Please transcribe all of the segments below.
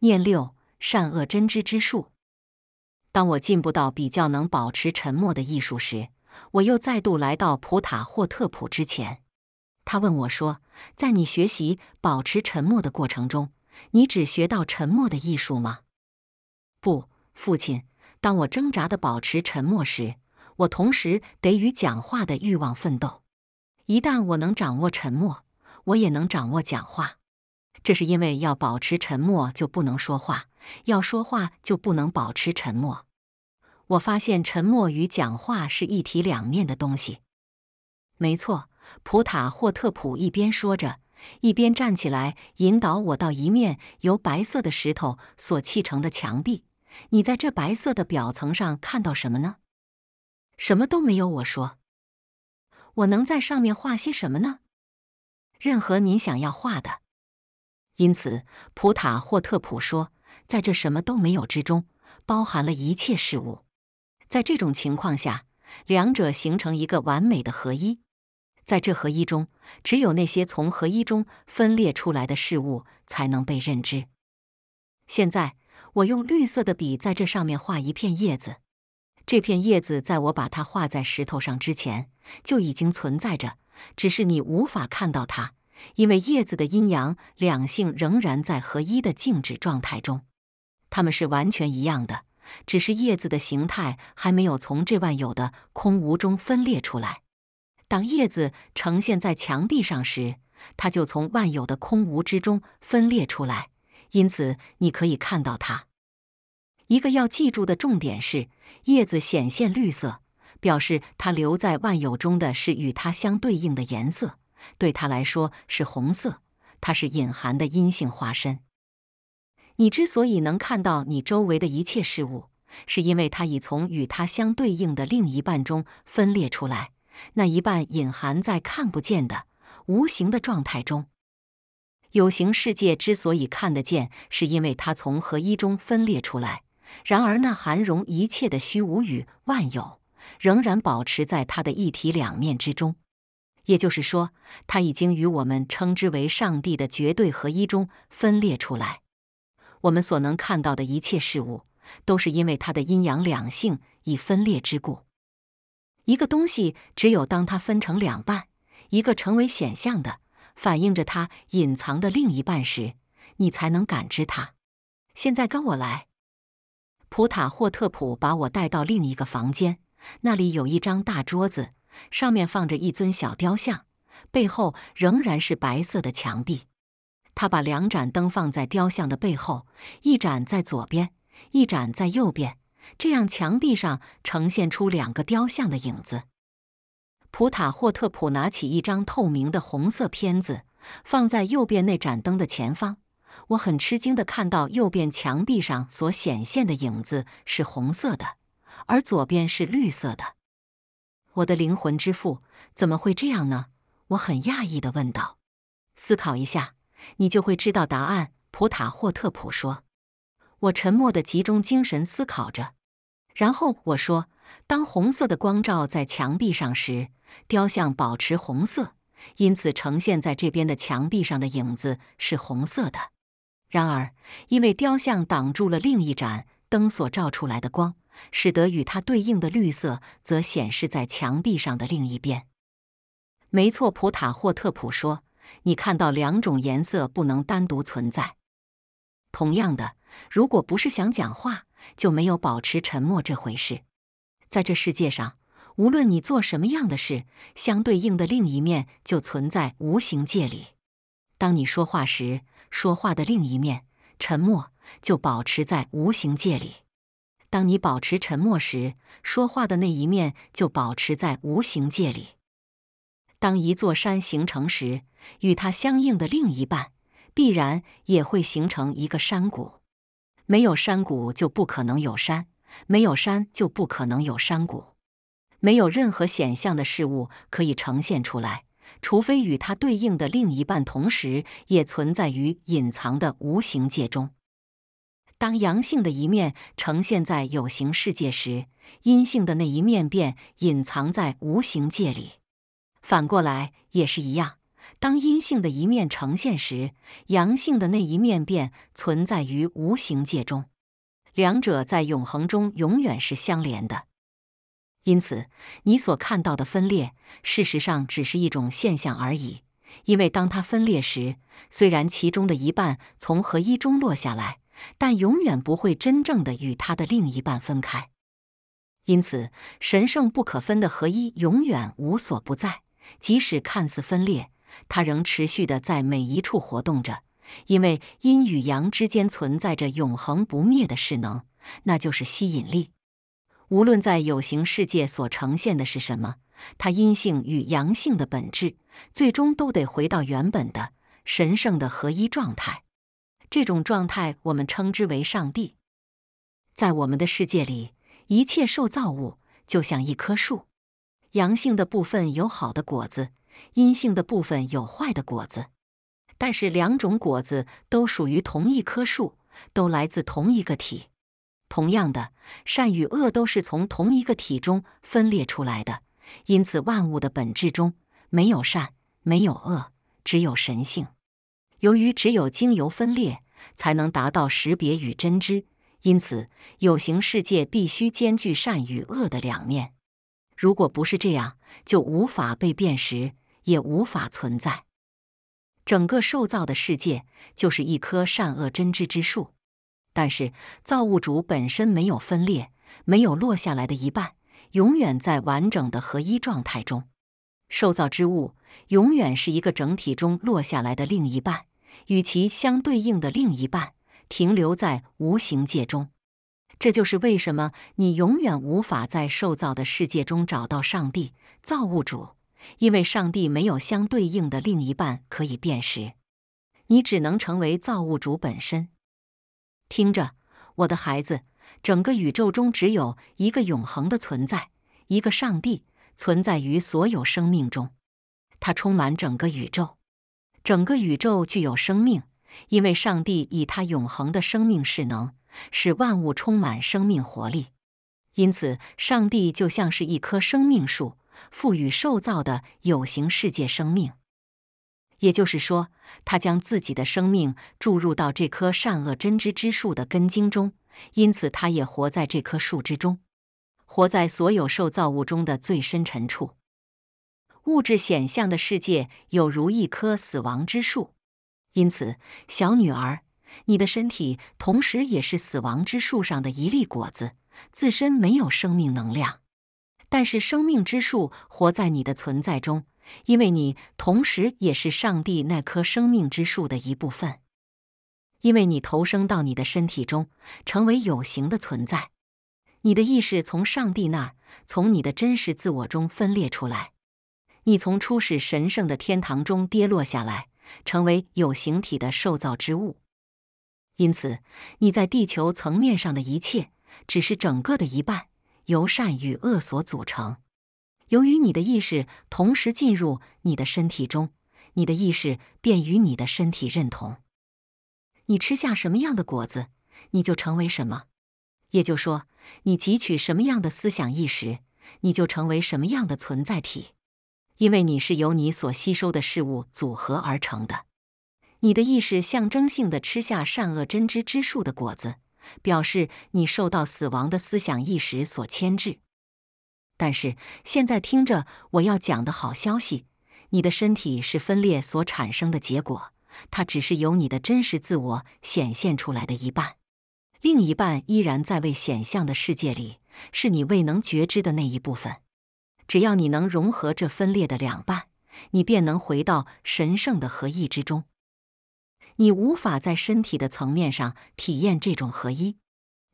念六善恶真知之术。当我进步到比较能保持沉默的艺术时，我又再度来到普塔霍特普之前。他问我说：“在你学习保持沉默的过程中，你只学到沉默的艺术吗？”“不，父亲。”当我挣扎的保持沉默时，我同时得与讲话的欲望奋斗。一旦我能掌握沉默，我也能掌握讲话。这是因为要保持沉默就不能说话，要说话就不能保持沉默。我发现沉默与讲话是一体两面的东西。没错，普塔霍特普一边说着，一边站起来，引导我到一面由白色的石头所砌成的墙壁。你在这白色的表层上看到什么呢？什么都没有。我说，我能在上面画些什么呢？任何您想要画的。因此，普塔或特普说，在这什么都没有之中，包含了一切事物。在这种情况下，两者形成一个完美的合一。在这合一中，只有那些从合一中分裂出来的事物才能被认知。现在，我用绿色的笔在这上面画一片叶子。这片叶子在我把它画在石头上之前就已经存在着，只是你无法看到它。因为叶子的阴阳两性仍然在合一的静止状态中，它们是完全一样的，只是叶子的形态还没有从这万有的空无中分裂出来。当叶子呈现在墙壁上时，它就从万有的空无之中分裂出来，因此你可以看到它。一个要记住的重点是，叶子显现绿色，表示它留在万有中的是与它相对应的颜色。对他来说是红色，它是隐含的阴性化身。你之所以能看到你周围的一切事物，是因为它已从与它相对应的另一半中分裂出来，那一半隐含在看不见的无形的状态中。有形世界之所以看得见，是因为它从合一中分裂出来。然而，那含容一切的虚无与万有，仍然保持在它的一体两面之中。也就是说，它已经与我们称之为上帝的绝对合一中分裂出来。我们所能看到的一切事物，都是因为它的阴阳两性已分裂之故。一个东西只有当它分成两半，一个成为显象的，反映着它隐藏的另一半时，你才能感知它。现在跟我来，普塔霍特普把我带到另一个房间，那里有一张大桌子。上面放着一尊小雕像，背后仍然是白色的墙壁。他把两盏灯放在雕像的背后，一盏在左边，一盏在右边，这样墙壁上呈现出两个雕像的影子。普塔霍特普拿起一张透明的红色片子，放在右边那盏灯的前方。我很吃惊地看到，右边墙壁上所显现的影子是红色的，而左边是绿色的。我的灵魂之父怎么会这样呢？我很讶异地问道。思考一下，你就会知道答案。普塔霍特普说。我沉默地集中精神思考着，然后我说：“当红色的光照在墙壁上时，雕像保持红色，因此呈现在这边的墙壁上的影子是红色的。然而，因为雕像挡住了另一盏灯所照出来的光。”使得与它对应的绿色则显示在墙壁上的另一边。没错，普塔霍特普说：“你看到两种颜色不能单独存在。同样的，如果不是想讲话，就没有保持沉默这回事。在这世界上，无论你做什么样的事，相对应的另一面就存在无形界里。当你说话时，说话的另一面沉默就保持在无形界里。”当你保持沉默时，说话的那一面就保持在无形界里。当一座山形成时，与它相应的另一半必然也会形成一个山谷。没有山谷就不可能有山，没有山就不可能有山谷。没有任何显象的事物可以呈现出来，除非与它对应的另一半同时也存在于隐藏的无形界中。当阳性的一面呈现在有形世界时，阴性的那一面便隐藏在无形界里；反过来也是一样。当阴性的一面呈现时，阳性的那一面便存在于无形界中。两者在永恒中永远是相连的。因此，你所看到的分裂，事实上只是一种现象而已。因为当它分裂时，虽然其中的一半从合一中落下来。但永远不会真正的与他的另一半分开，因此神圣不可分的合一永远无所不在。即使看似分裂，它仍持续的在每一处活动着。因为阴与阳之间存在着永恒不灭的势能，那就是吸引力。无论在有形世界所呈现的是什么，它阴性与阳性的本质最终都得回到原本的神圣的合一状态。这种状态，我们称之为上帝。在我们的世界里，一切受造物就像一棵树，阳性的部分有好的果子，阴性的部分有坏的果子。但是两种果子都属于同一棵树，都来自同一个体。同样的，善与恶都是从同一个体中分裂出来的。因此，万物的本质中没有善，没有恶，只有神性。由于只有经由分裂才能达到识别与真知，因此有形世界必须兼具善与恶的两面。如果不是这样，就无法被辨识，也无法存在。整个受造的世界就是一棵善恶真知之树。但是造物主本身没有分裂，没有落下来的一半，永远在完整的合一状态中。受造之物永远是一个整体中落下来的另一半。与其相对应的另一半停留在无形界中，这就是为什么你永远无法在受造的世界中找到上帝造物主，因为上帝没有相对应的另一半可以辨识，你只能成为造物主本身。听着，我的孩子，整个宇宙中只有一个永恒的存在，一个上帝存在于所有生命中，它充满整个宇宙。整个宇宙具有生命，因为上帝以他永恒的生命势能使万物充满生命活力。因此，上帝就像是一棵生命树，赋予受造的有形世界生命。也就是说，他将自己的生命注入到这棵善恶真知之树的根茎中，因此他也活在这棵树之中，活在所有受造物中的最深沉处。物质显象的世界有如一棵死亡之树，因此，小女儿，你的身体同时也是死亡之树上的一粒果子，自身没有生命能量。但是，生命之树活在你的存在中，因为你同时也是上帝那棵生命之树的一部分，因为你投生到你的身体中，成为有形的存在，你的意识从上帝那儿，从你的真实自我中分裂出来。你从初始神圣的天堂中跌落下来，成为有形体的受造之物。因此，你在地球层面上的一切，只是整个的一半，由善与恶所组成。由于你的意识同时进入你的身体中，你的意识便与你的身体认同。你吃下什么样的果子，你就成为什么；也就说，你汲取什么样的思想意识，你就成为什么样的存在体。因为你是由你所吸收的事物组合而成的，你的意识象征性的吃下善恶真知之树的果子，表示你受到死亡的思想意识所牵制。但是现在听着我要讲的好消息，你的身体是分裂所产生的结果，它只是由你的真实自我显现出来的一半，另一半依然在未显象的世界里，是你未能觉知的那一部分。只要你能融合这分裂的两半，你便能回到神圣的合一之中。你无法在身体的层面上体验这种合一，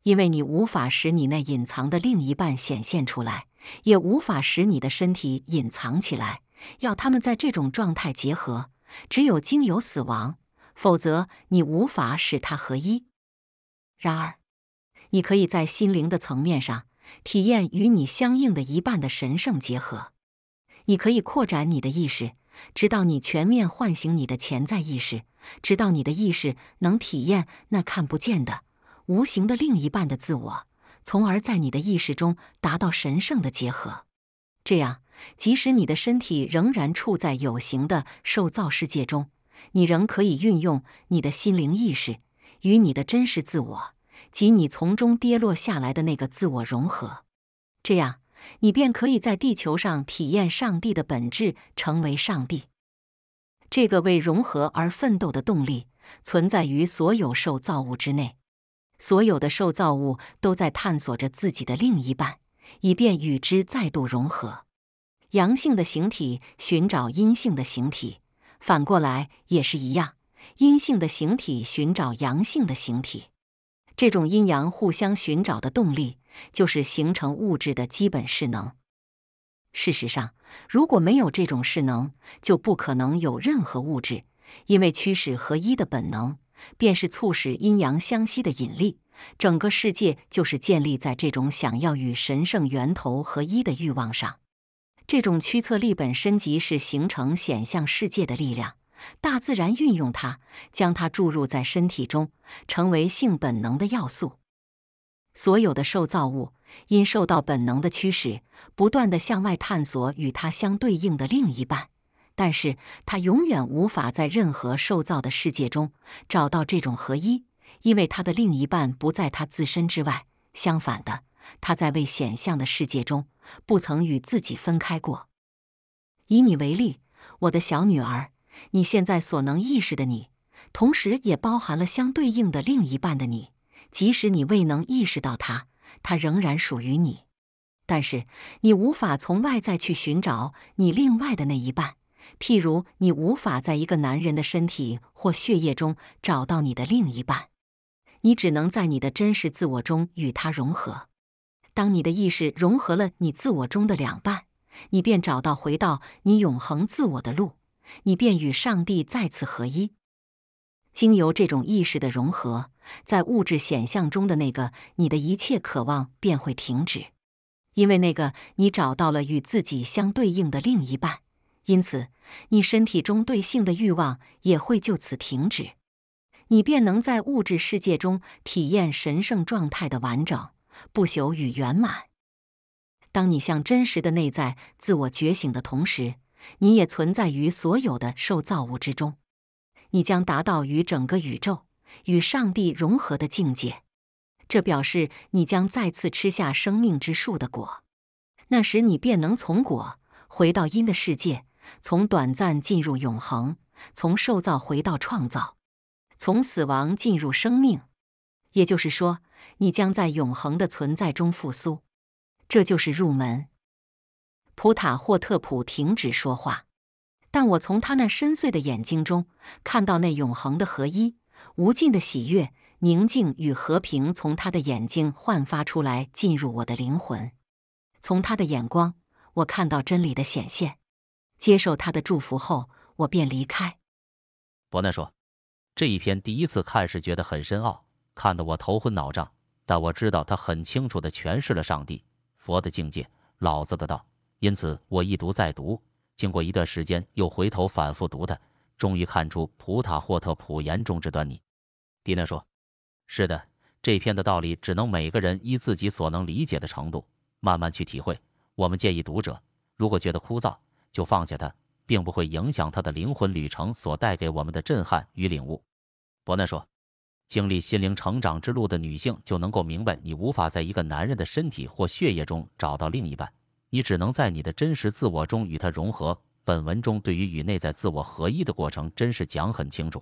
因为你无法使你那隐藏的另一半显现出来，也无法使你的身体隐藏起来，要他们在这种状态结合，只有经由死亡，否则你无法使它合一。然而，你可以在心灵的层面上。体验与你相应的一半的神圣结合。你可以扩展你的意识，直到你全面唤醒你的潜在意识，直到你的意识能体验那看不见的、无形的另一半的自我，从而在你的意识中达到神圣的结合。这样，即使你的身体仍然处在有形的受造世界中，你仍可以运用你的心灵意识与你的真实自我。及你从中跌落下来的那个自我融合，这样你便可以在地球上体验上帝的本质，成为上帝。这个为融合而奋斗的动力存在于所有受造物之内，所有的受造物都在探索着自己的另一半，以便与之再度融合。阳性的形体寻找阴性的形体，反过来也是一样，阴性的形体寻找阳性的形体。这种阴阳互相寻找的动力，就是形成物质的基本势能。事实上，如果没有这种势能，就不可能有任何物质。因为驱使合一的本能，便是促使阴阳相吸的引力。整个世界就是建立在这种想要与神圣源头合一的欲望上。这种驱策力本身即是形成显象世界的力量。大自然运用它，将它注入在身体中，成为性本能的要素。所有的受造物因受到本能的驱使，不断的向外探索与它相对应的另一半，但是它永远无法在任何受造的世界中找到这种合一，因为它的另一半不在它自身之外。相反的，它在未显象的世界中不曾与自己分开过。以你为例，我的小女儿。你现在所能意识的你，同时也包含了相对应的另一半的你，即使你未能意识到它，它仍然属于你。但是，你无法从外在去寻找你另外的那一半，譬如你无法在一个男人的身体或血液中找到你的另一半，你只能在你的真实自我中与它融合。当你的意识融合了你自我中的两半，你便找到回到你永恒自我的路。你便与上帝再次合一。经由这种意识的融合，在物质显象中的那个你的一切渴望便会停止，因为那个你找到了与自己相对应的另一半，因此你身体中对性的欲望也会就此停止。你便能在物质世界中体验神圣状态的完整、不朽与圆满。当你向真实的内在自我觉醒的同时，你也存在于所有的受造物之中，你将达到与整个宇宙、与上帝融合的境界。这表示你将再次吃下生命之树的果，那时你便能从果回到因的世界，从短暂进入永恒，从受造回到创造，从死亡进入生命。也就是说，你将在永恒的存在中复苏。这就是入门。普塔霍特普停止说话，但我从他那深邃的眼睛中看到那永恒的合一、无尽的喜悦、宁静与和平从他的眼睛焕发出来，进入我的灵魂。从他的眼光，我看到真理的显现。接受他的祝福后，我便离开。伯纳说：“这一篇第一次看是觉得很深奥，看得我头昏脑胀，但我知道他很清楚的诠释了上帝、佛的境界、老子的道。”因此，我一读再读，经过一段时间，又回头反复读它，终于看出普塔霍特普言中之端倪。迪娜说：“是的，这篇的道理只能每个人依自己所能理解的程度，慢慢去体会。我们建议读者，如果觉得枯燥，就放下它，并不会影响他的灵魂旅程所带给我们的震撼与领悟。”伯纳说：“经历心灵成长之路的女性，就能够明白，你无法在一个男人的身体或血液中找到另一半。”你只能在你的真实自我中与他融合。本文中对于与内在自我合一的过程，真是讲很清楚。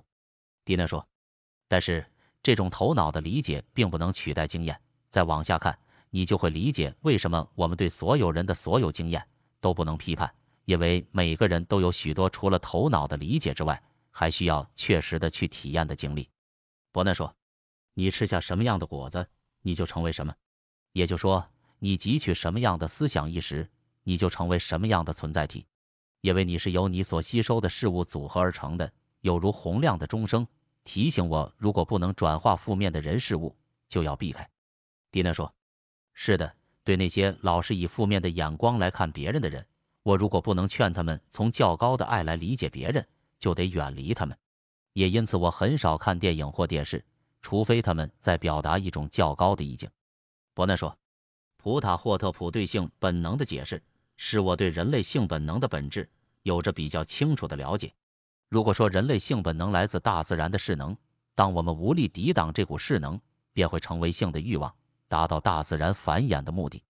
蒂娜说：“但是这种头脑的理解并不能取代经验。”再往下看，你就会理解为什么我们对所有人的所有经验都不能批判，因为每个人都有许多除了头脑的理解之外，还需要确实的去体验的经历。伯纳说：“你吃下什么样的果子，你就成为什么。”也就是说。你汲取什么样的思想意识，你就成为什么样的存在体，因为你是由你所吸收的事物组合而成的。有如洪亮的钟声提醒我，如果不能转化负面的人事物，就要避开。蒂娜说：“是的，对那些老是以负面的眼光来看别人的人，我如果不能劝他们从较高的爱来理解别人，就得远离他们。也因此，我很少看电影或电视，除非他们在表达一种较高的意境。”伯纳说。普塔霍特普对性本能的解释，使我对人类性本能的本质有着比较清楚的了解。如果说人类性本能来自大自然的势能，当我们无力抵挡这股势能，便会成为性的欲望，达到大自然繁衍的目的。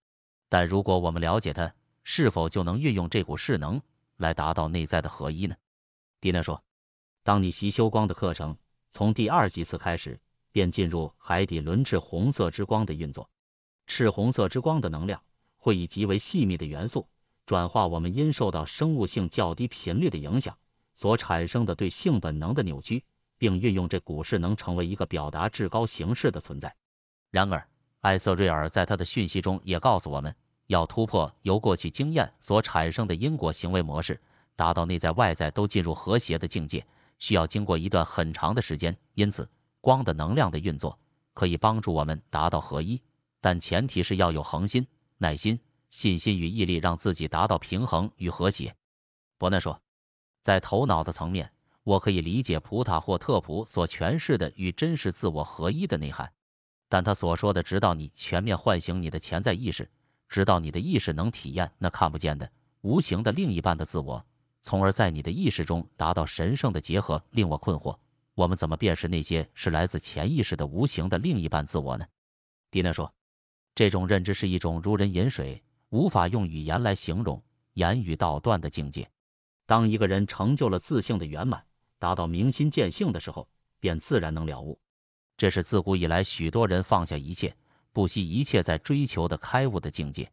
但如果我们了解它，是否就能运用这股势能来达到内在的合一呢？蒂娜说：“当你习修光的课程，从第二级次开始，便进入海底轮至红色之光的运作。”赤红色之光的能量会以极为细密的元素转化我们因受到生物性较低频率的影响所产生的对性本能的扭曲，并运用这股势能成为一个表达至高形式的存在。然而，艾瑟瑞尔在他的讯息中也告诉我们要突破由过去经验所产生的因果行为模式，达到内在外在都进入和谐的境界，需要经过一段很长的时间。因此，光的能量的运作可以帮助我们达到合一。但前提是要有恒心、耐心、信心与毅力，让自己达到平衡与和谐。伯纳说，在头脑的层面，我可以理解普塔或特普所诠释的与真实自我合一的内涵，但他所说的“直到你全面唤醒你的潜在意识，直到你的意识能体验那看不见的、无形的另一半的自我，从而在你的意识中达到神圣的结合”，令我困惑。我们怎么辨识那些是来自潜意识的无形的另一半自我呢？迪娜说。这种认知是一种如人饮水，无法用语言来形容、言语道断的境界。当一个人成就了自性的圆满，达到明心见性的时候，便自然能了悟。这是自古以来许多人放下一切、不惜一切在追求的开悟的境界。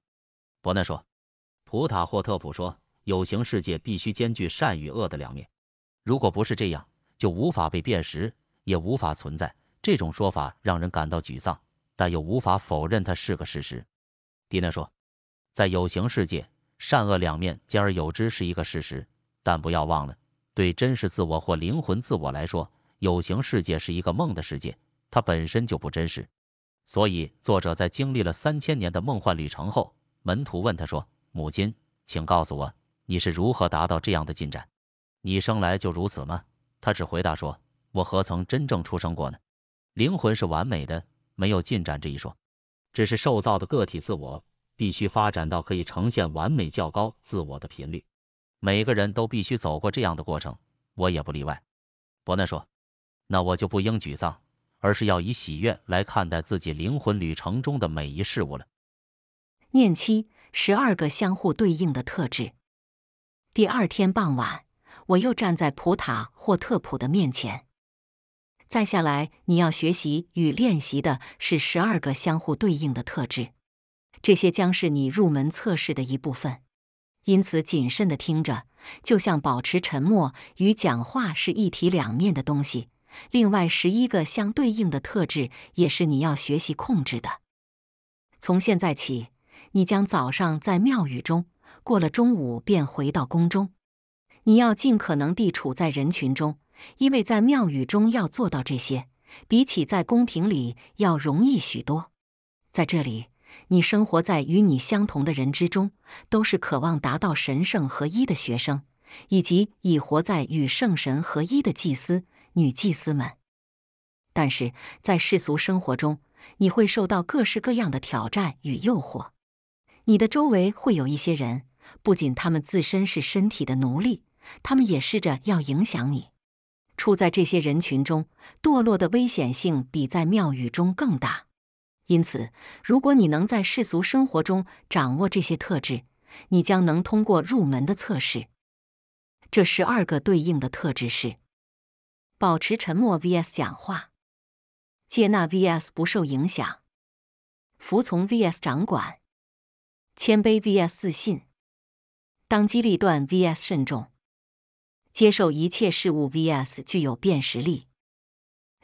伯纳说，普塔霍特普说，有形世界必须兼具善与恶的两面，如果不是这样，就无法被辨识，也无法存在。这种说法让人感到沮丧。但又无法否认它是个事实，迪娜说：“在有形世界，善恶两面兼而有之是一个事实，但不要忘了，对真实自我或灵魂自我来说，有形世界是一个梦的世界，它本身就不真实。”所以，作者在经历了三千年的梦幻旅程后，门徒问他说：“母亲，请告诉我，你是如何达到这样的进展？你生来就如此吗？”他只回答说：“我何曾真正出生过呢？灵魂是完美的。”没有进展这一说，只是受造的个体自我必须发展到可以呈现完美较高自我的频率。每个人都必须走过这样的过程，我也不例外。伯纳说：“那我就不应沮丧，而是要以喜悦来看待自己灵魂旅程中的每一事物了。”念七十二个相互对应的特质。第二天傍晚，我又站在普塔或特普的面前。再下来，你要学习与练习的是十二个相互对应的特质，这些将是你入门测试的一部分。因此，谨慎的听着，就像保持沉默与讲话是一体两面的东西。另外十一个相对应的特质也是你要学习控制的。从现在起，你将早上在庙宇中，过了中午便回到宫中。你要尽可能地处在人群中。因为在庙宇中要做到这些，比起在宫廷里要容易许多。在这里，你生活在与你相同的人之中，都是渴望达到神圣合一的学生，以及已活在与圣神合一的祭司、女祭司们。但是在世俗生活中，你会受到各式各样的挑战与诱惑。你的周围会有一些人，不仅他们自身是身体的奴隶，他们也试着要影响你。处在这些人群中，堕落的危险性比在庙宇中更大。因此，如果你能在世俗生活中掌握这些特质，你将能通过入门的测试。这十二个对应的特质是：保持沉默 vs 讲话；接纳 vs 不受影响；服从 vs 掌管；谦卑 vs 自信；当机立断 vs 慎重。接受一切事物 vs 具有辨识力，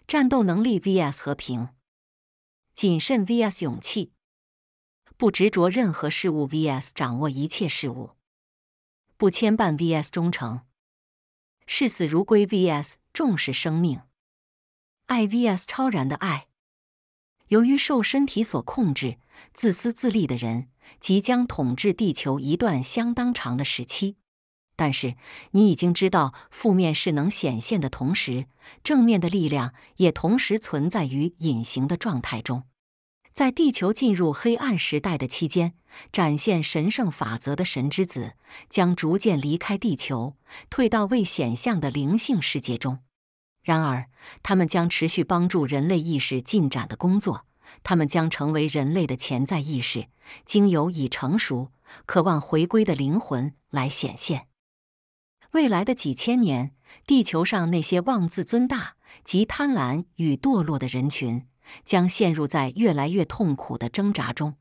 战斗能力 vs 和平，谨慎 vs 勇气，不执着任何事物 vs 掌握一切事物，不牵绊 vs 忠诚，视死如归 vs 重视生命，爱 vs 超然的爱。由于受身体所控制、自私自利的人，即将统治地球一段相当长的时期。但是，你已经知道，负面势能显现的同时，正面的力量也同时存在于隐形的状态中。在地球进入黑暗时代的期间，展现神圣法则的神之子将逐渐离开地球，退到未显象的灵性世界中。然而，他们将持续帮助人类意识进展的工作。他们将成为人类的潜在意识，经由已成熟、渴望回归的灵魂来显现。未来的几千年，地球上那些妄自尊大、极贪婪与堕落的人群，将陷入在越来越痛苦的挣扎中。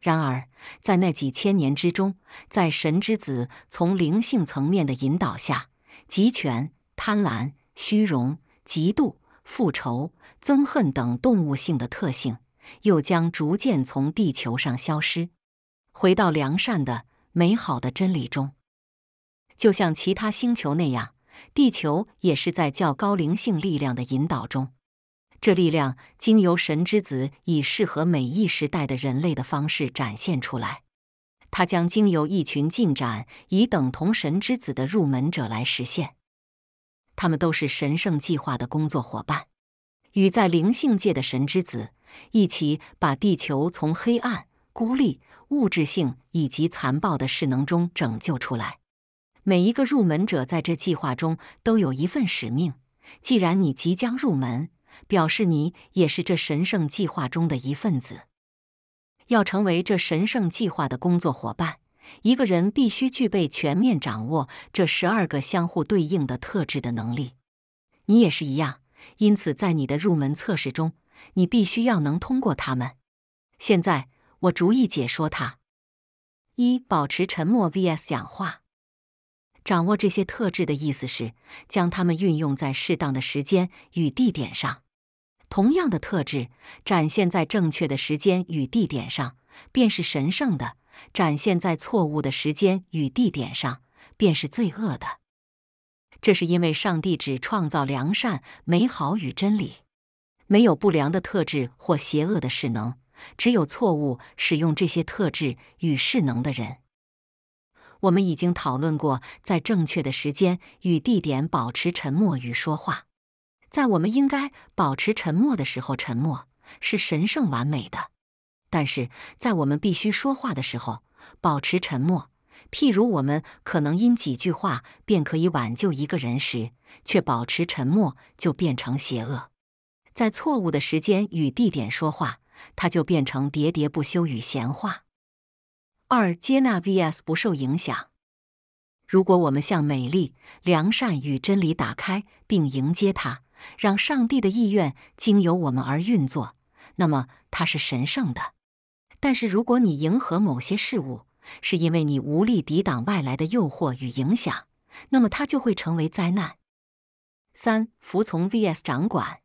然而，在那几千年之中，在神之子从灵性层面的引导下，极权、贪婪、虚荣、嫉妒、复仇、憎恨等动物性的特性，又将逐渐从地球上消失，回到良善的、美好的真理中。就像其他星球那样，地球也是在较高灵性力量的引导中，这力量经由神之子以适合每一时代的人类的方式展现出来。它将经由一群进展以等同神之子的入门者来实现，他们都是神圣计划的工作伙伴，与在灵性界的神之子一起，把地球从黑暗、孤立、物质性以及残暴的势能中拯救出来。每一个入门者在这计划中都有一份使命。既然你即将入门，表示你也是这神圣计划中的一份子。要成为这神圣计划的工作伙伴，一个人必须具备全面掌握这十二个相互对应的特质的能力。你也是一样。因此，在你的入门测试中，你必须要能通过他们。现在，我逐一解说它：一、保持沉默 vs 讲话。掌握这些特质的意思是，将它们运用在适当的时间与地点上。同样的特质展现在正确的时间与地点上，便是神圣的；展现在错误的时间与地点上，便是罪恶的。这是因为上帝只创造良善、美好与真理，没有不良的特质或邪恶的势能，只有错误使用这些特质与势能的人。我们已经讨论过，在正确的时间与地点保持沉默与说话，在我们应该保持沉默的时候沉默是神圣完美的；但是在我们必须说话的时候保持沉默，譬如我们可能因几句话便可以挽救一个人时，却保持沉默就变成邪恶。在错误的时间与地点说话，它就变成喋喋不休与闲话。二、接纳 vs 不受影响。如果我们向美丽、良善与真理打开，并迎接它，让上帝的意愿经由我们而运作，那么它是神圣的。但是，如果你迎合某些事物，是因为你无力抵挡外来的诱惑与影响，那么它就会成为灾难。三、服从 vs 掌管。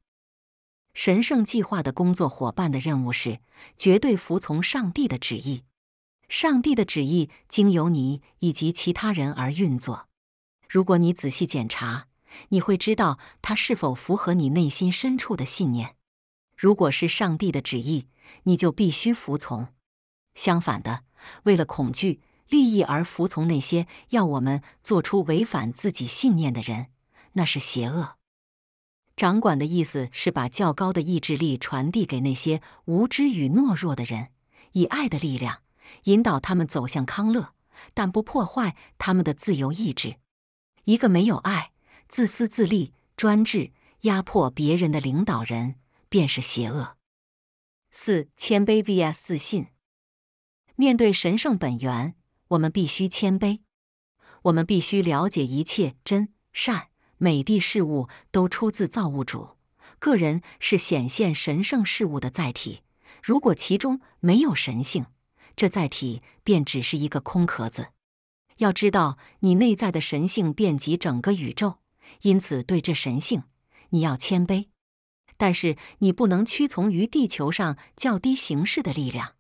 神圣计划的工作伙伴的任务是绝对服从上帝的旨意。上帝的旨意经由你以及其他人而运作。如果你仔细检查，你会知道它是否符合你内心深处的信念。如果是上帝的旨意，你就必须服从。相反的，为了恐惧、利益而服从那些要我们做出违反自己信念的人，那是邪恶。掌管的意思是把较高的意志力传递给那些无知与懦弱的人，以爱的力量。引导他们走向康乐，但不破坏他们的自由意志。一个没有爱、自私自利、专制、压迫别人的领导人，便是邪恶。四、谦卑 vs 自信。面对神圣本源，我们必须谦卑。我们必须了解一切真、善、美的事物都出自造物主，个人是显现神圣事物的载体。如果其中没有神性，这载体便只是一个空壳子。要知道，你内在的神性遍及整个宇宙，因此对这神性，你要谦卑。但是你不能屈从于地球上较低形式的力量。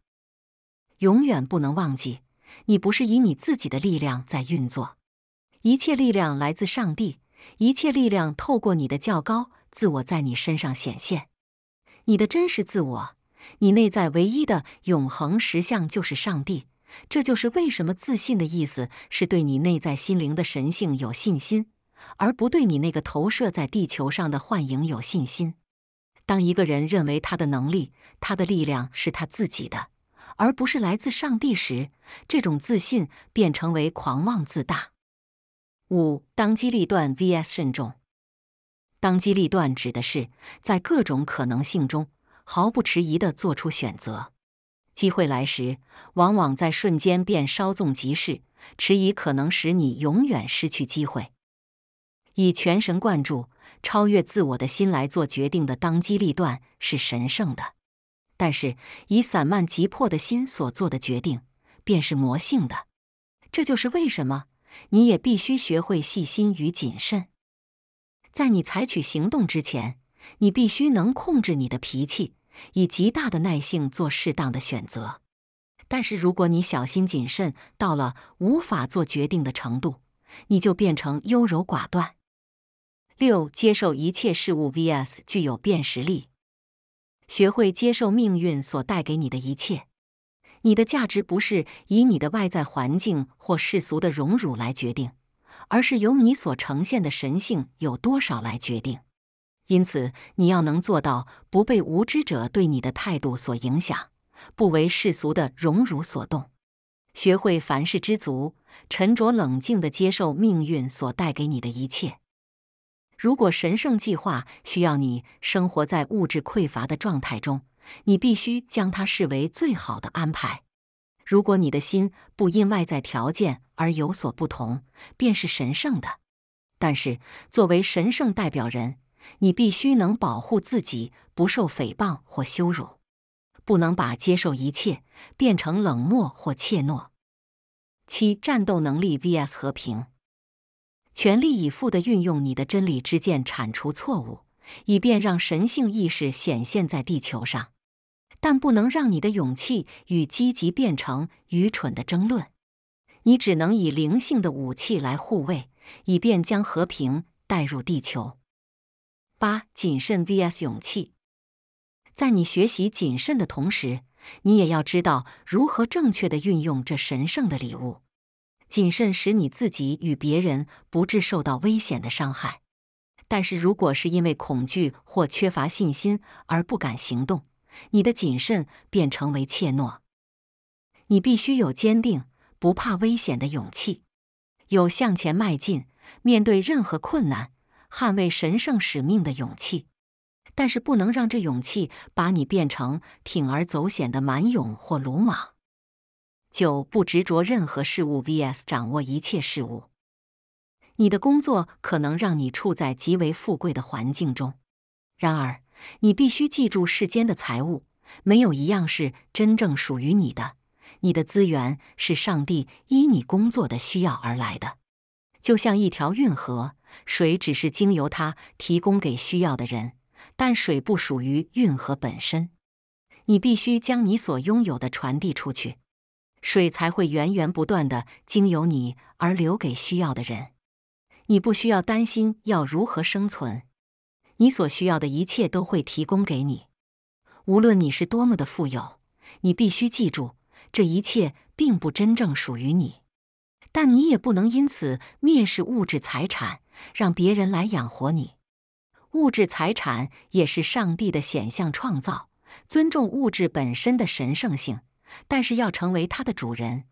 永远不能忘记，你不是以你自己的力量在运作，一切力量来自上帝，一切力量透过你的较高自我在你身上显现，你的真实自我。你内在唯一的永恒实相就是上帝，这就是为什么自信的意思是对你内在心灵的神性有信心，而不对你那个投射在地球上的幻影有信心。当一个人认为他的能力、他的力量是他自己的，而不是来自上帝时，这种自信便成为狂妄自大。五、当机立断 vs 慎重。当机立断指的是在各种可能性中。毫不迟疑的做出选择，机会来时往往在瞬间便稍纵即逝，迟疑可能使你永远失去机会。以全神贯注、超越自我的心来做决定的当机立断是神圣的，但是以散漫急迫的心所做的决定便是魔性的。这就是为什么你也必须学会细心与谨慎，在你采取行动之前。你必须能控制你的脾气，以极大的耐性做适当的选择。但是，如果你小心谨慎到了无法做决定的程度，你就变成优柔寡断。六、接受一切事物 vs 具有辨识力。学会接受命运所带给你的一切。你的价值不是以你的外在环境或世俗的荣辱来决定，而是由你所呈现的神性有多少来决定。因此，你要能做到不被无知者对你的态度所影响，不为世俗的荣辱所动，学会凡事知足，沉着冷静地接受命运所带给你的一切。如果神圣计划需要你生活在物质匮乏的状态中，你必须将它视为最好的安排。如果你的心不因外在条件而有所不同，便是神圣的。但是，作为神圣代表人。你必须能保护自己不受诽谤或羞辱，不能把接受一切变成冷漠或怯懦。七，战斗能力 vs 和平，全力以赴的运用你的真理之剑，铲除错误，以便让神性意识显现在地球上，但不能让你的勇气与积极变成愚蠢的争论。你只能以灵性的武器来护卫，以便将和平带入地球。八谨慎 vs 勇气，在你学习谨慎的同时，你也要知道如何正确的运用这神圣的礼物。谨慎使你自己与别人不致受到危险的伤害。但是如果是因为恐惧或缺乏信心而不敢行动，你的谨慎便成为怯懦。你必须有坚定、不怕危险的勇气，有向前迈进、面对任何困难。捍卫神圣使命的勇气，但是不能让这勇气把你变成铤而走险的蛮勇或鲁莽。九不执着任何事物 vs 掌握一切事物。你的工作可能让你处在极为富贵的环境中，然而你必须记住，世间的财物没有一样是真正属于你的。你的资源是上帝依你工作的需要而来的，就像一条运河。水只是经由它提供给需要的人，但水不属于运河本身。你必须将你所拥有的传递出去，水才会源源不断的经由你而留给需要的人。你不需要担心要如何生存，你所需要的一切都会提供给你。无论你是多么的富有，你必须记住，这一切并不真正属于你。但你也不能因此蔑视物质财产。让别人来养活你。物质财产也是上帝的显象创造，尊重物质本身的神圣性，但是要成为它的主人，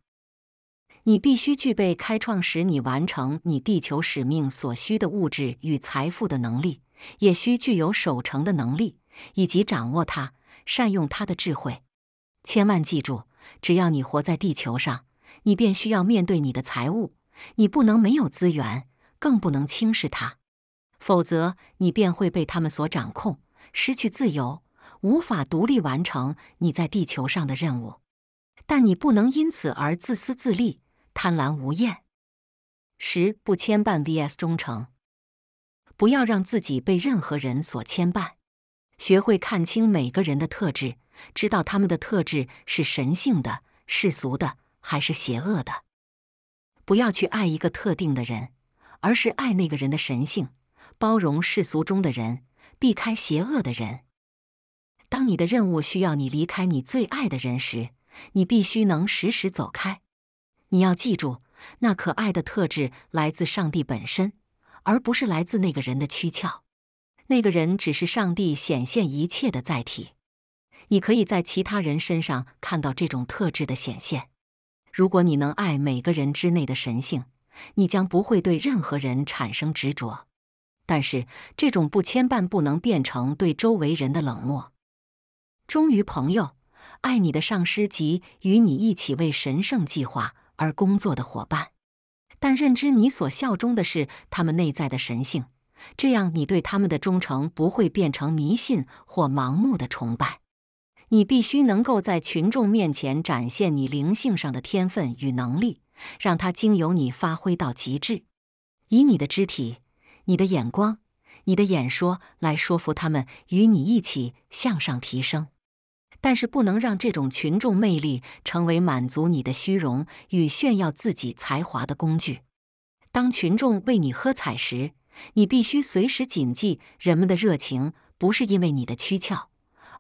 你必须具备开创使你完成你地球使命所需的物质与财富的能力，也需具有守成的能力，以及掌握它、善用它的智慧。千万记住，只要你活在地球上，你便需要面对你的财务，你不能没有资源。更不能轻视他，否则你便会被他们所掌控，失去自由，无法独立完成你在地球上的任务。但你不能因此而自私自利、贪婪无厌。十不牵绊 vs 忠诚，不要让自己被任何人所牵绊，学会看清每个人的特质，知道他们的特质是神性的、世俗的还是邪恶的。不要去爱一个特定的人。而是爱那个人的神性，包容世俗中的人，避开邪恶的人。当你的任务需要你离开你最爱的人时，你必须能时时走开。你要记住，那可爱的特质来自上帝本身，而不是来自那个人的躯壳。那个人只是上帝显现一切的载体。你可以在其他人身上看到这种特质的显现。如果你能爱每个人之内的神性。你将不会对任何人产生执着，但是这种不牵绊不能变成对周围人的冷漠。忠于朋友，爱你的上师及与你一起为神圣计划而工作的伙伴，但认知你所效忠的是他们内在的神性，这样你对他们的忠诚不会变成迷信或盲目的崇拜。你必须能够在群众面前展现你灵性上的天分与能力。让它经由你发挥到极致，以你的肢体、你的眼光、你的演说来说服他们与你一起向上提升。但是不能让这种群众魅力成为满足你的虚荣与炫耀自己才华的工具。当群众为你喝彩时，你必须随时谨记：人们的热情不是因为你的躯壳，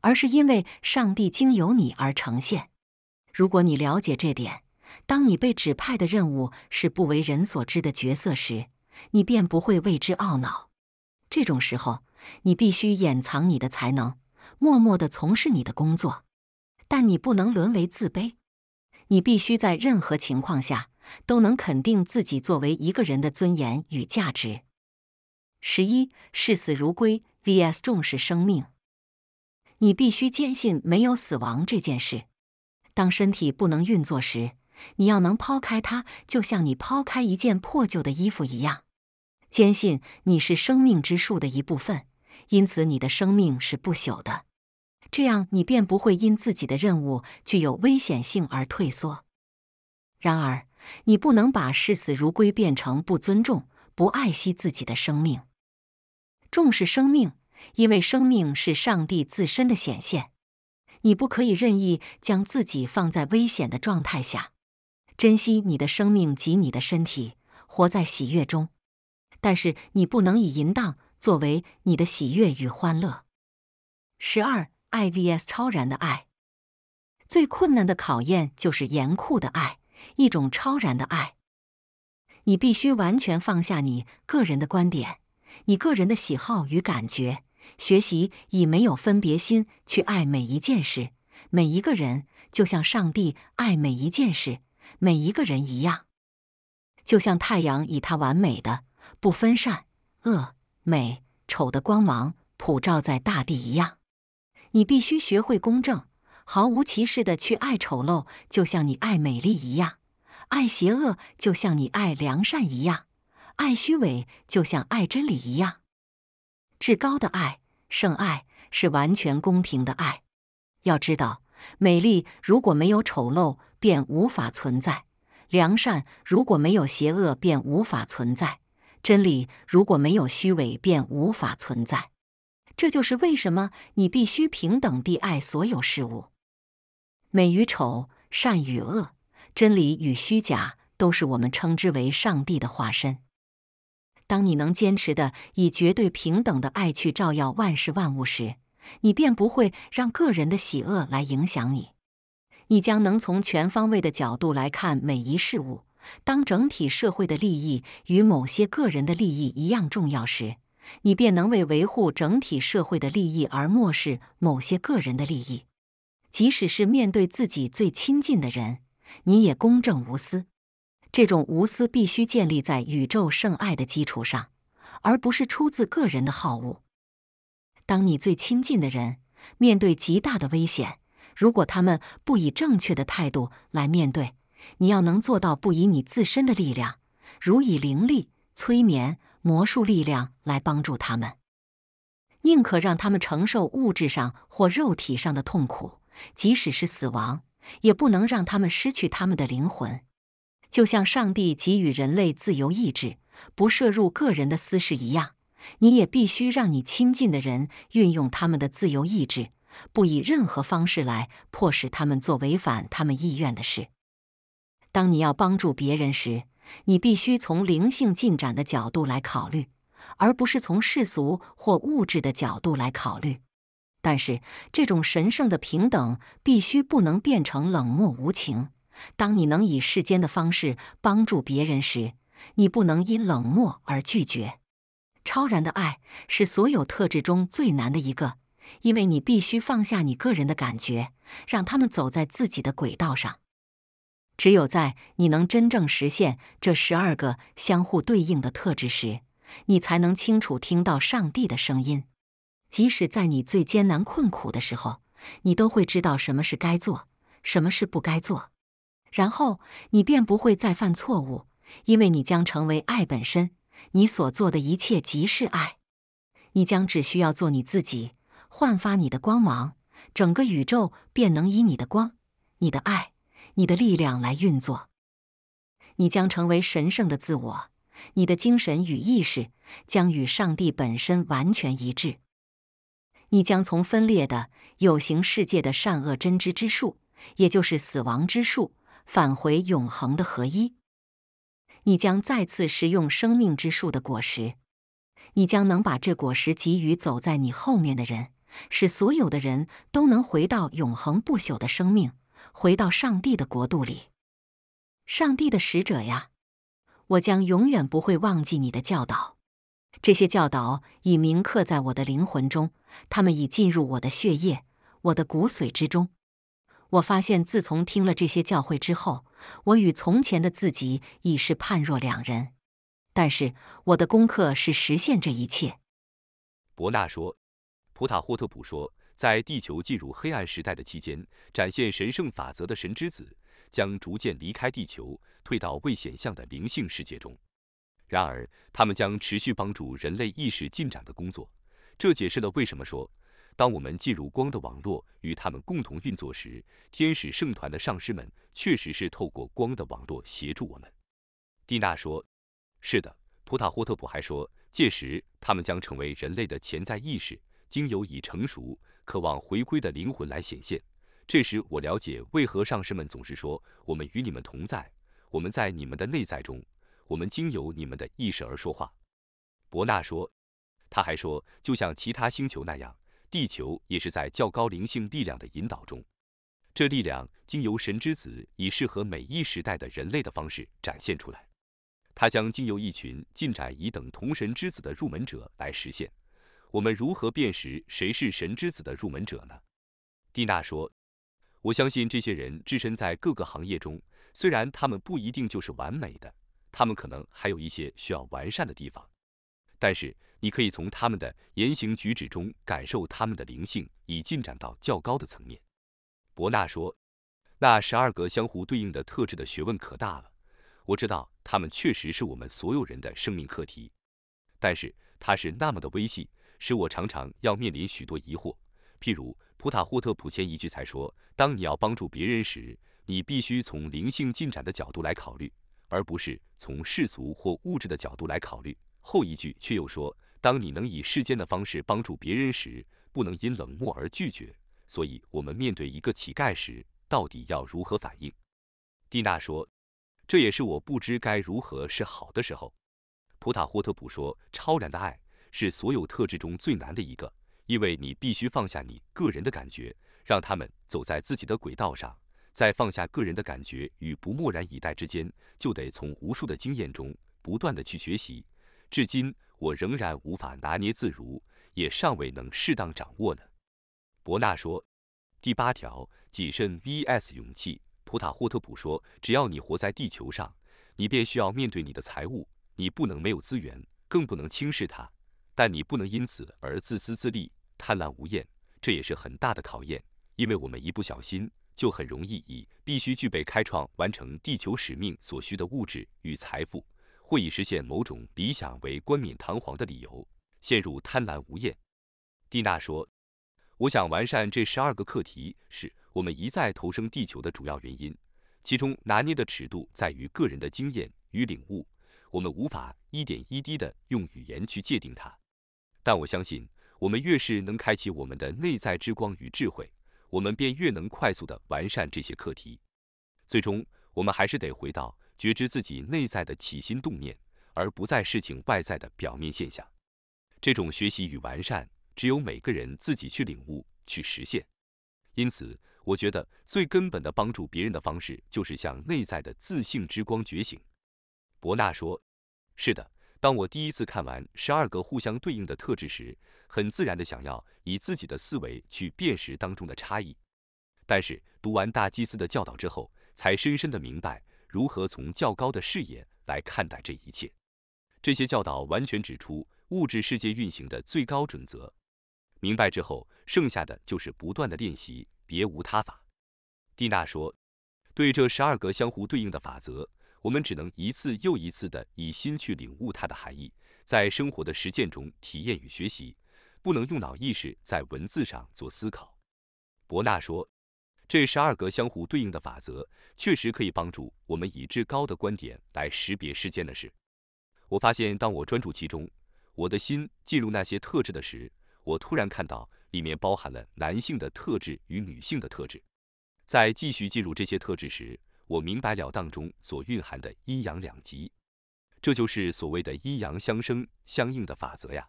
而是因为上帝经由你而呈现。如果你了解这点，当你被指派的任务是不为人所知的角色时，你便不会为之懊恼。这种时候，你必须掩藏你的才能，默默的从事你的工作，但你不能沦为自卑。你必须在任何情况下都能肯定自己作为一个人的尊严与价值。十一视死如归 vs 重视生命，你必须坚信没有死亡这件事。当身体不能运作时，你要能抛开它，就像你抛开一件破旧的衣服一样，坚信你是生命之树的一部分，因此你的生命是不朽的。这样你便不会因自己的任务具有危险性而退缩。然而，你不能把视死如归变成不尊重、不爱惜自己的生命。重视生命，因为生命是上帝自身的显现。你不可以任意将自己放在危险的状态下。珍惜你的生命及你的身体，活在喜悦中。但是你不能以淫荡作为你的喜悦与欢乐。十二，I V S 超然的爱，最困难的考验就是严酷的爱，一种超然的爱。你必须完全放下你个人的观点、你个人的喜好与感觉，学习以没有分别心去爱每一件事、每一个人，就像上帝爱每一件事。每一个人一样，就像太阳以它完美的、不分善恶美丑的光芒普照在大地一样。你必须学会公正、毫无歧视的去爱丑陋，就像你爱美丽一样；爱邪恶，就像你爱良善一样；爱虚伪，就像爱真理一样。至高的爱，圣爱，是完全公平的爱。要知道，美丽如果没有丑陋，便无法存在。良善如果没有邪恶，便无法存在；真理如果没有虚伪，便无法存在。这就是为什么你必须平等地爱所有事物。美与丑，善与恶，真理与虚假，都是我们称之为上帝的化身。当你能坚持的以绝对平等的爱去照耀万事万物时，你便不会让个人的喜恶来影响你。你将能从全方位的角度来看每一事物。当整体社会的利益与某些个人的利益一样重要时，你便能为维护整体社会的利益而漠视某些个人的利益。即使是面对自己最亲近的人，你也公正无私。这种无私必须建立在宇宙圣爱的基础上，而不是出自个人的好恶。当你最亲近的人面对极大的危险，如果他们不以正确的态度来面对，你要能做到不以你自身的力量，如以灵力、催眠、魔术力量来帮助他们，宁可让他们承受物质上或肉体上的痛苦，即使是死亡，也不能让他们失去他们的灵魂。就像上帝给予人类自由意志，不涉入个人的私事一样，你也必须让你亲近的人运用他们的自由意志。不以任何方式来迫使他们做违反他们意愿的事。当你要帮助别人时，你必须从灵性进展的角度来考虑，而不是从世俗或物质的角度来考虑。但是，这种神圣的平等必须不能变成冷漠无情。当你能以世间的方式帮助别人时，你不能因冷漠而拒绝。超然的爱是所有特质中最难的一个。因为你必须放下你个人的感觉，让他们走在自己的轨道上。只有在你能真正实现这十二个相互对应的特质时，你才能清楚听到上帝的声音。即使在你最艰难困苦的时候，你都会知道什么是该做，什么是不该做。然后你便不会再犯错误，因为你将成为爱本身。你所做的一切即是爱。你将只需要做你自己。焕发你的光芒，整个宇宙便能以你的光、你的爱、你的力量来运作。你将成为神圣的自我，你的精神与意识将与上帝本身完全一致。你将从分裂的有形世界的善恶真知之树，也就是死亡之树，返回永恒的合一。你将再次食用生命之树的果实，你将能把这果实给予走在你后面的人。使所有的人都能回到永恒不朽的生命，回到上帝的国度里。上帝的使者呀，我将永远不会忘记你的教导。这些教导已铭刻在我的灵魂中，他们已进入我的血液、我的骨髓之中。我发现，自从听了这些教诲之后，我与从前的自己已是判若两人。但是，我的功课是实现这一切。伯纳说。普塔霍特普说，在地球进入黑暗时代的期间，展现神圣法则的神之子将逐渐离开地球，退到未显象的灵性世界中。然而，他们将持续帮助人类意识进展的工作。这解释了为什么说，当我们进入光的网络与他们共同运作时，天使圣团的上师们确实是透过光的网络协助我们。蒂娜说：“是的。”普塔霍特普还说，届时他们将成为人类的潜在意识。经由已成熟、渴望回归的灵魂来显现。这时，我了解为何上师们总是说：“我们与你们同在，我们在你们的内在中，我们经由你们的意识而说话。”伯纳说，他还说：“就像其他星球那样，地球也是在较高灵性力量的引导中，这力量经由神之子以适合每一时代的人类的方式展现出来。他将经由一群进展已等同神之子的入门者来实现。”我们如何辨识谁是神之子的入门者呢？蒂娜说：“我相信这些人置身在各个行业中，虽然他们不一定就是完美的，他们可能还有一些需要完善的地方，但是你可以从他们的言行举止中感受他们的灵性已进展到较高的层面。”伯纳说：“那十二个相互对应的特质的学问可大了，我知道他们确实是我们所有人的生命课题，但是它是那么的微细。”使我常常要面临许多疑惑，譬如普塔霍特普前一句才说，当你要帮助别人时，你必须从灵性进展的角度来考虑，而不是从世俗或物质的角度来考虑。后一句却又说，当你能以世间的方式帮助别人时，不能因冷漠而拒绝。所以，我们面对一个乞丐时，到底要如何反应？蒂娜说，这也是我不知该如何是好的时候。普塔霍特普说，超然的爱。是所有特质中最难的一个，因为你必须放下你个人的感觉，让他们走在自己的轨道上。在放下个人的感觉与不漠然以待之间，就得从无数的经验中不断的去学习。至今，我仍然无法拿捏自如，也尚未能适当掌握呢。伯纳说，第八条，谨慎 vs 勇气。普塔霍特普说，只要你活在地球上，你便需要面对你的财务，你不能没有资源，更不能轻视它。但你不能因此而自私自利、贪婪无厌，这也是很大的考验。因为我们一不小心，就很容易以必须具备开创完成地球使命所需的物质与财富，或以实现某种理想为冠冕堂皇的理由，陷入贪婪无厌。蒂娜说：“我想完善这十二个课题，是我们一再投生地球的主要原因。其中拿捏的尺度在于个人的经验与领悟，我们无法一点一滴的用语言去界定它。”但我相信，我们越是能开启我们的内在之光与智慧，我们便越能快速的完善这些课题。最终，我们还是得回到觉知自己内在的起心动念，而不在事情外在的表面现象。这种学习与完善，只有每个人自己去领悟、去实现。因此，我觉得最根本的帮助别人的方式，就是向内在的自信之光觉醒。伯纳说：“是的。”当我第一次看完十二个互相对应的特质时，很自然的想要以自己的思维去辨识当中的差异。但是读完大祭司的教导之后，才深深的明白如何从较高的视野来看待这一切。这些教导完全指出物质世界运行的最高准则。明白之后，剩下的就是不断的练习，别无他法。蒂娜说：“对这十二个相互对应的法则。”我们只能一次又一次地以心去领悟它的含义，在生活的实践中体验与学习，不能用脑意识在文字上做思考。伯纳说：“这十二个相互对应的法则确实可以帮助我们以至高的观点来识别世间的事。我发现，当我专注其中，我的心进入那些特质的时，我突然看到里面包含了男性的特质与女性的特质。在继续进入这些特质时，我明白了，当中所蕴含的阴阳两极，这就是所谓的阴阳相生相应的法则呀。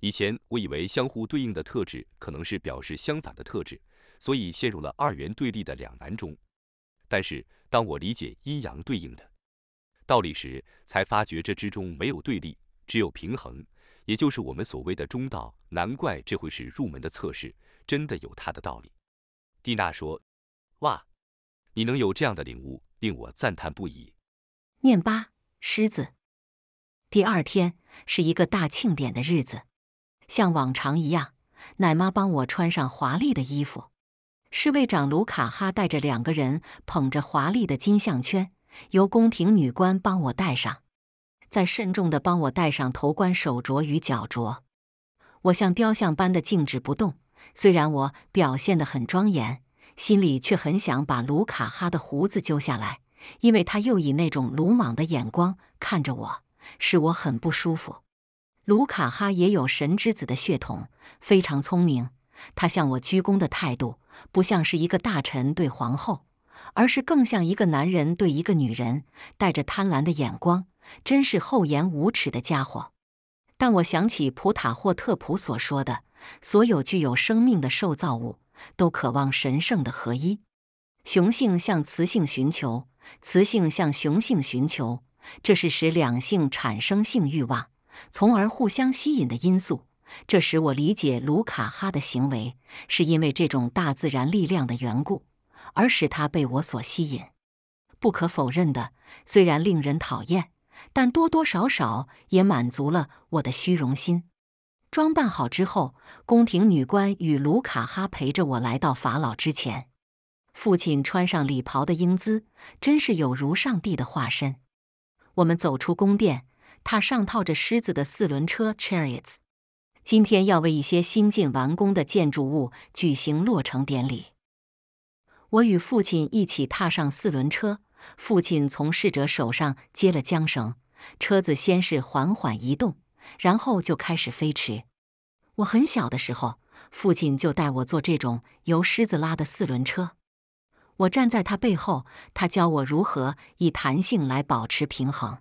以前我以为相互对应的特质可能是表示相反的特质，所以陷入了二元对立的两难中。但是当我理解阴阳对应的道理时，才发觉这之中没有对立，只有平衡，也就是我们所谓的中道。难怪这会是入门的测试，真的有它的道理。蒂娜说：“哇。”你能有这样的领悟，令我赞叹不已。念八，狮子。第二天是一个大庆典的日子，像往常一样，奶妈帮我穿上华丽的衣服。侍卫长卢卡哈带着两个人捧着华丽的金项圈，由宫廷女官帮我戴上，再慎重的帮我戴上头冠、手镯与脚镯。我像雕像般的静止不动，虽然我表现得很庄严。心里却很想把卢卡哈的胡子揪下来，因为他又以那种鲁莽的眼光看着我，使我很不舒服。卢卡哈也有神之子的血统，非常聪明。他向我鞠躬的态度，不像是一个大臣对皇后，而是更像一个男人对一个女人，带着贪婪的眼光，真是厚颜无耻的家伙。但我想起普塔霍特普所说的：“所有具有生命的受造物。”都渴望神圣的合一。雄性向雌性寻求，雌性向雄性寻求，这是使两性产生性欲望，从而互相吸引的因素。这使我理解卢卡哈的行为，是因为这种大自然力量的缘故，而使他被我所吸引。不可否认的，虽然令人讨厌，但多多少少也满足了我的虚荣心。装扮好之后，宫廷女官与卢卡哈陪着我来到法老之前。父亲穿上礼袍的英姿，真是有如上帝的化身。我们走出宫殿，踏上套着狮子的四轮车 （chariots）。今天要为一些新近完工的建筑物举行落成典礼。我与父亲一起踏上四轮车，父亲从侍者手上接了缰绳。车子先是缓缓移动。然后就开始飞驰。我很小的时候，父亲就带我坐这种由狮子拉的四轮车。我站在他背后，他教我如何以弹性来保持平衡。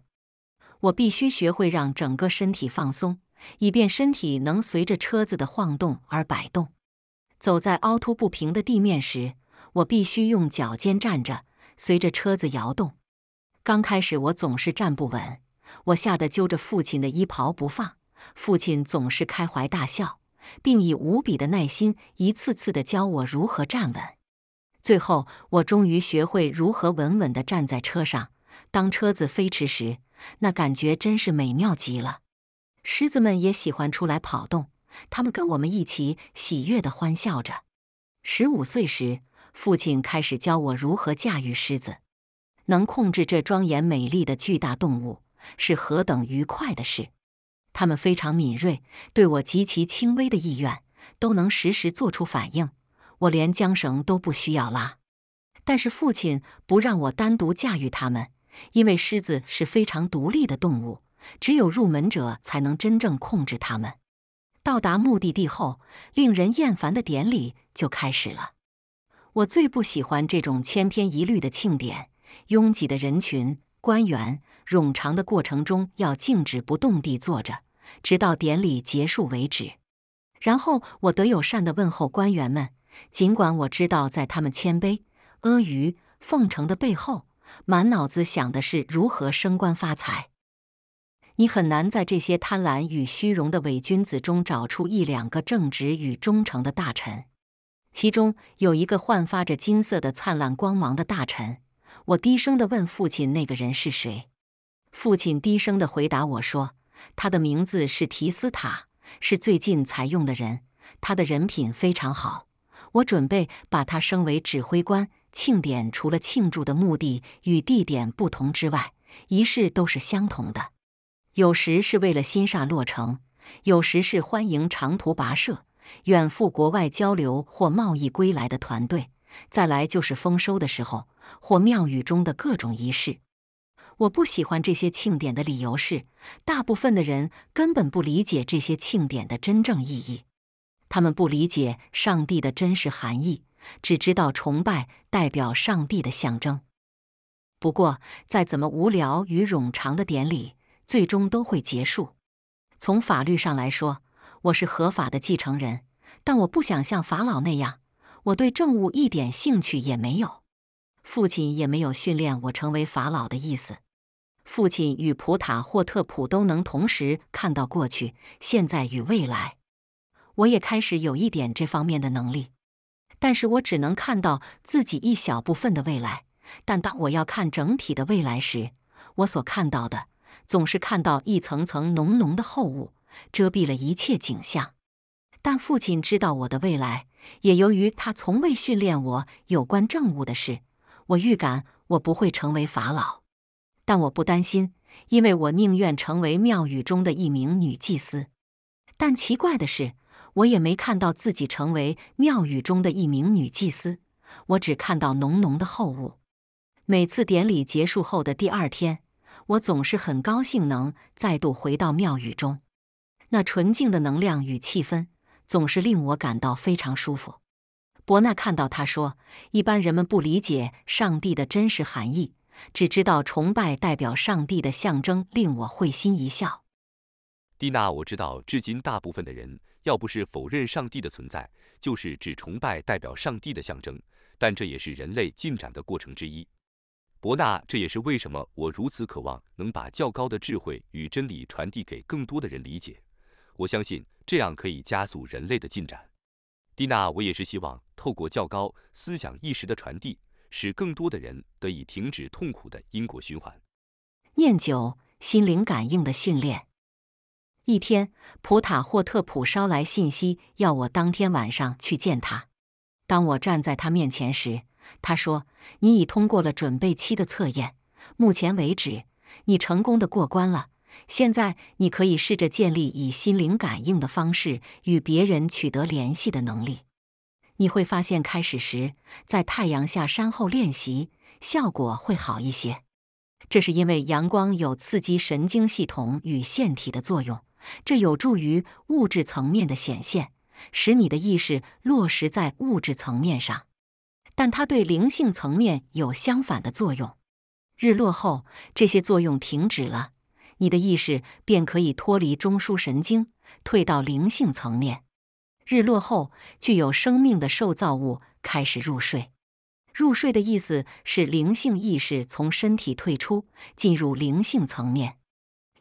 我必须学会让整个身体放松，以便身体能随着车子的晃动而摆动。走在凹凸不平的地面时，我必须用脚尖站着，随着车子摇动。刚开始，我总是站不稳。我吓得揪着父亲的衣袍不放，父亲总是开怀大笑，并以无比的耐心一次次的教我如何站稳。最后，我终于学会如何稳稳的站在车上。当车子飞驰时，那感觉真是美妙极了。狮子们也喜欢出来跑动，他们跟我们一起喜悦的欢笑着。十五岁时，父亲开始教我如何驾驭狮子，能控制这庄严美丽的巨大动物。是何等愉快的事！他们非常敏锐，对我极其轻微的意愿都能实时做出反应。我连缰绳都不需要拉。但是父亲不让我单独驾驭他们，因为狮子是非常独立的动物，只有入门者才能真正控制他们。到达目的地后，令人厌烦的典礼就开始了。我最不喜欢这种千篇一律的庆典，拥挤的人群、官员。冗长的过程中，要静止不动地坐着，直到典礼结束为止。然后我得友善地问候官员们，尽管我知道在他们谦卑、阿谀、奉承的背后，满脑子想的是如何升官发财。你很难在这些贪婪与虚荣的伪君子中找出一两个正直与忠诚的大臣。其中有一个焕发着金色的灿烂光芒的大臣，我低声地问父亲：“那个人是谁？”父亲低声的回答我说：“他的名字是提斯塔，是最近才用的人。他的人品非常好。我准备把他升为指挥官。庆典除了庆祝的目的与地点不同之外，仪式都是相同的。有时是为了新煞落成，有时是欢迎长途跋涉、远赴国外交流或贸易归来的团队，再来就是丰收的时候，或庙宇中的各种仪式。”我不喜欢这些庆典的理由是，大部分的人根本不理解这些庆典的真正意义。他们不理解上帝的真实含义，只知道崇拜代表上帝的象征。不过，再怎么无聊与冗长的典礼，最终都会结束。从法律上来说，我是合法的继承人，但我不想像法老那样，我对政务一点兴趣也没有。父亲也没有训练我成为法老的意思。父亲与普塔或特普都能同时看到过去、现在与未来，我也开始有一点这方面的能力，但是我只能看到自己一小部分的未来。但当我要看整体的未来时，我所看到的总是看到一层层浓浓的厚雾，遮蔽了一切景象。但父亲知道我的未来，也由于他从未训练我有关政务的事，我预感我不会成为法老。但我不担心，因为我宁愿成为庙宇中的一名女祭司。但奇怪的是，我也没看到自己成为庙宇中的一名女祭司。我只看到浓浓的厚雾。每次典礼结束后的第二天，我总是很高兴能再度回到庙宇中。那纯净的能量与气氛总是令我感到非常舒服。伯纳看到他说：“一般人们不理解上帝的真实含义。”只知道崇拜代表上帝的象征，令我会心一笑。蒂娜，我知道，至今大部分的人，要不是否认上帝的存在，就是只崇拜代表上帝的象征。但这也是人类进展的过程之一。伯纳，这也是为什么我如此渴望能把较高的智慧与真理传递给更多的人理解。我相信这样可以加速人类的进展。蒂娜，我也是希望透过较高思想意识的传递。使更多的人得以停止痛苦的因果循环。念九心灵感应的训练。一天，普塔霍特普捎来信息，要我当天晚上去见他。当我站在他面前时，他说：“你已通过了准备期的测验，目前为止，你成功的过关了。现在，你可以试着建立以心灵感应的方式与别人取得联系的能力。”你会发现，开始时在太阳下山后练习效果会好一些，这是因为阳光有刺激神经系统与腺体的作用，这有助于物质层面的显现，使你的意识落实在物质层面上。但它对灵性层面有相反的作用。日落后，这些作用停止了，你的意识便可以脱离中枢神经，退到灵性层面。日落后，具有生命的受造物开始入睡。入睡的意思是灵性意识从身体退出，进入灵性层面。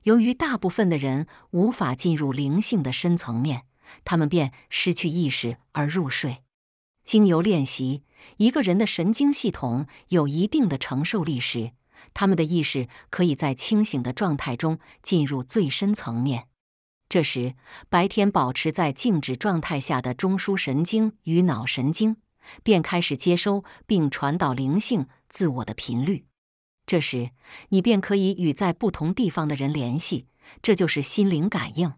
由于大部分的人无法进入灵性的深层面，他们便失去意识而入睡。经由练习，一个人的神经系统有一定的承受力时，他们的意识可以在清醒的状态中进入最深层面。这时，白天保持在静止状态下的中枢神经与脑神经便开始接收并传导灵性自我的频率。这时，你便可以与在不同地方的人联系，这就是心灵感应。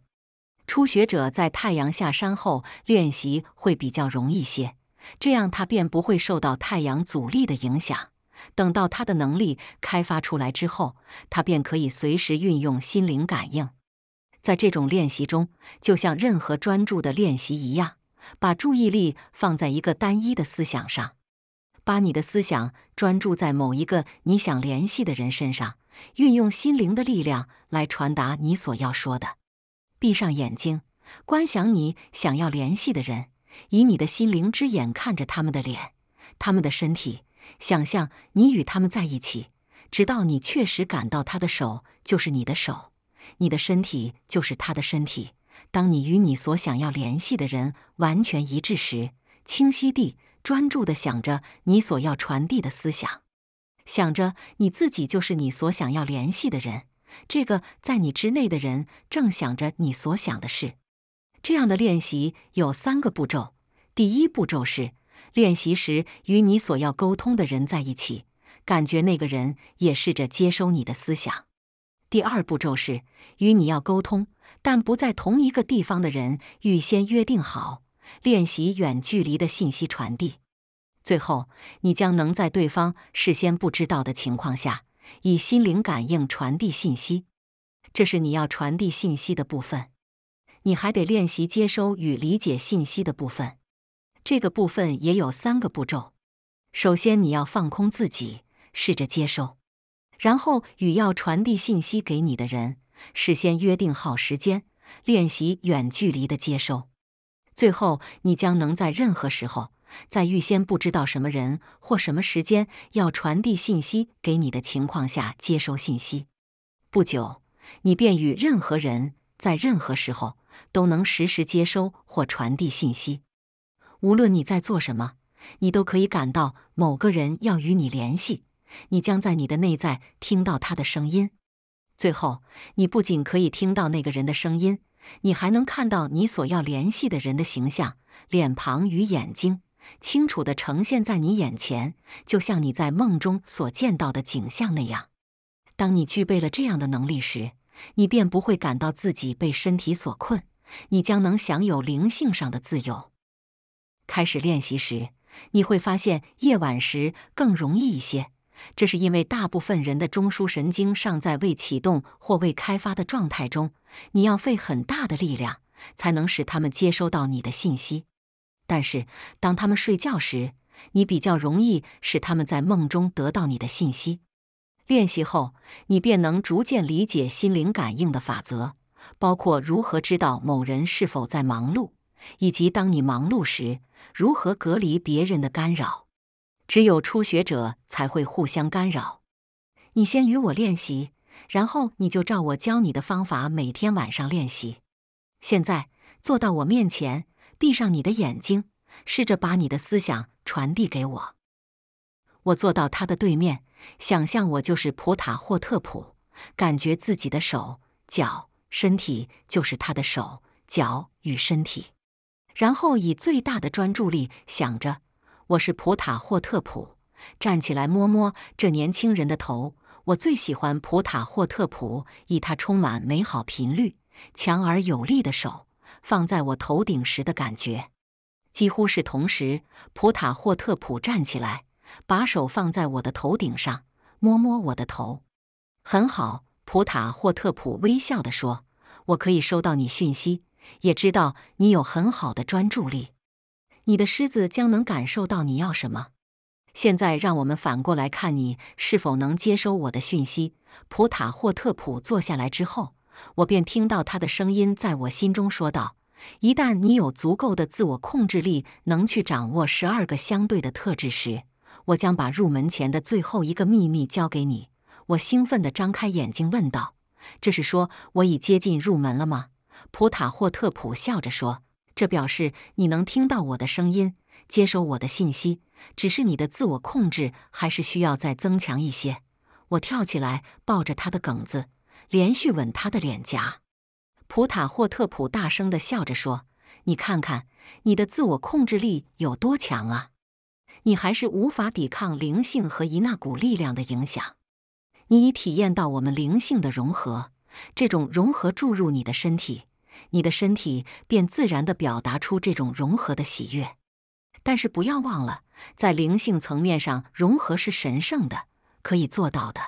初学者在太阳下山后练习会比较容易些，这样他便不会受到太阳阻力的影响。等到他的能力开发出来之后，他便可以随时运用心灵感应。在这种练习中，就像任何专注的练习一样，把注意力放在一个单一的思想上，把你的思想专注在某一个你想联系的人身上，运用心灵的力量来传达你所要说的。闭上眼睛，观想你想要联系的人，以你的心灵之眼看着他们的脸、他们的身体，想象你与他们在一起，直到你确实感到他的手就是你的手。你的身体就是他的身体。当你与你所想要联系的人完全一致时，清晰地、专注地想着你所要传递的思想，想着你自己就是你所想要联系的人，这个在你之内的人正想着你所想的事。这样的练习有三个步骤。第一步骤是练习时与你所要沟通的人在一起，感觉那个人也试着接收你的思想。第二步骤是与你要沟通但不在同一个地方的人预先约定好练习远距离的信息传递。最后，你将能在对方事先不知道的情况下以心灵感应传递信息。这是你要传递信息的部分。你还得练习接收与理解信息的部分。这个部分也有三个步骤。首先，你要放空自己，试着接收。然后与要传递信息给你的人事先约定好时间，练习远距离的接收。最后，你将能在任何时候，在预先不知道什么人或什么时间要传递信息给你的情况下接收信息。不久，你便与任何人在任何时候都能实时接收或传递信息。无论你在做什么，你都可以感到某个人要与你联系。你将在你的内在听到他的声音。最后，你不仅可以听到那个人的声音，你还能看到你所要联系的人的形象、脸庞与眼睛，清楚的呈现在你眼前，就像你在梦中所见到的景象那样。当你具备了这样的能力时，你便不会感到自己被身体所困，你将能享有灵性上的自由。开始练习时，你会发现夜晚时更容易一些。这是因为大部分人的中枢神经尚在未启动或未开发的状态中，你要费很大的力量才能使他们接收到你的信息。但是，当他们睡觉时，你比较容易使他们在梦中得到你的信息。练习后，你便能逐渐理解心灵感应的法则，包括如何知道某人是否在忙碌，以及当你忙碌时如何隔离别人的干扰。只有初学者才会互相干扰。你先与我练习，然后你就照我教你的方法每天晚上练习。现在坐到我面前，闭上你的眼睛，试着把你的思想传递给我。我坐到他的对面，想象我就是普塔或特普，感觉自己的手脚身体就是他的手脚与身体，然后以最大的专注力想着。我是普塔霍特普，站起来摸摸这年轻人的头。我最喜欢普塔霍特普以他充满美好频率、强而有力的手放在我头顶时的感觉。几乎是同时，普塔霍特普站起来，把手放在我的头顶上，摸摸我的头。很好，普塔霍特普微笑地说：“我可以收到你讯息，也知道你有很好的专注力。”你的狮子将能感受到你要什么。现在，让我们反过来看你是否能接收我的讯息。普塔霍特普坐下来之后，我便听到他的声音在我心中说道：“一旦你有足够的自我控制力，能去掌握十二个相对的特质时，我将把入门前的最后一个秘密交给你。”我兴奋地张开眼睛问道：“这是说我已接近入门了吗？”普塔霍特普笑着说。这表示你能听到我的声音，接收我的信息，只是你的自我控制还是需要再增强一些。我跳起来，抱着他的梗子，连续吻他的脸颊。普塔霍特普大声的笑着说：“你看看，你的自我控制力有多强啊！你还是无法抵抗灵性和一那股力量的影响。你已体验到我们灵性的融合，这种融合注入你的身体。”你的身体便自然地表达出这种融合的喜悦，但是不要忘了，在灵性层面上融合是神圣的，可以做到的。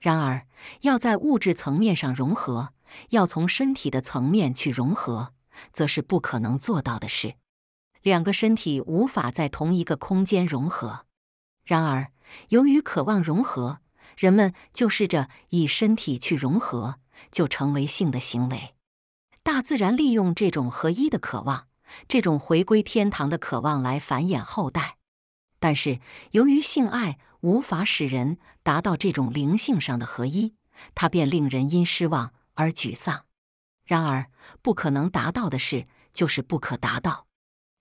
然而，要在物质层面上融合，要从身体的层面去融合，则是不可能做到的事。两个身体无法在同一个空间融合。然而，由于渴望融合，人们就试着以身体去融合，就成为性的行为。大自然利用这种合一的渴望，这种回归天堂的渴望来繁衍后代。但是，由于性爱无法使人达到这种灵性上的合一，它便令人因失望而沮丧。然而，不可能达到的事就是不可达到。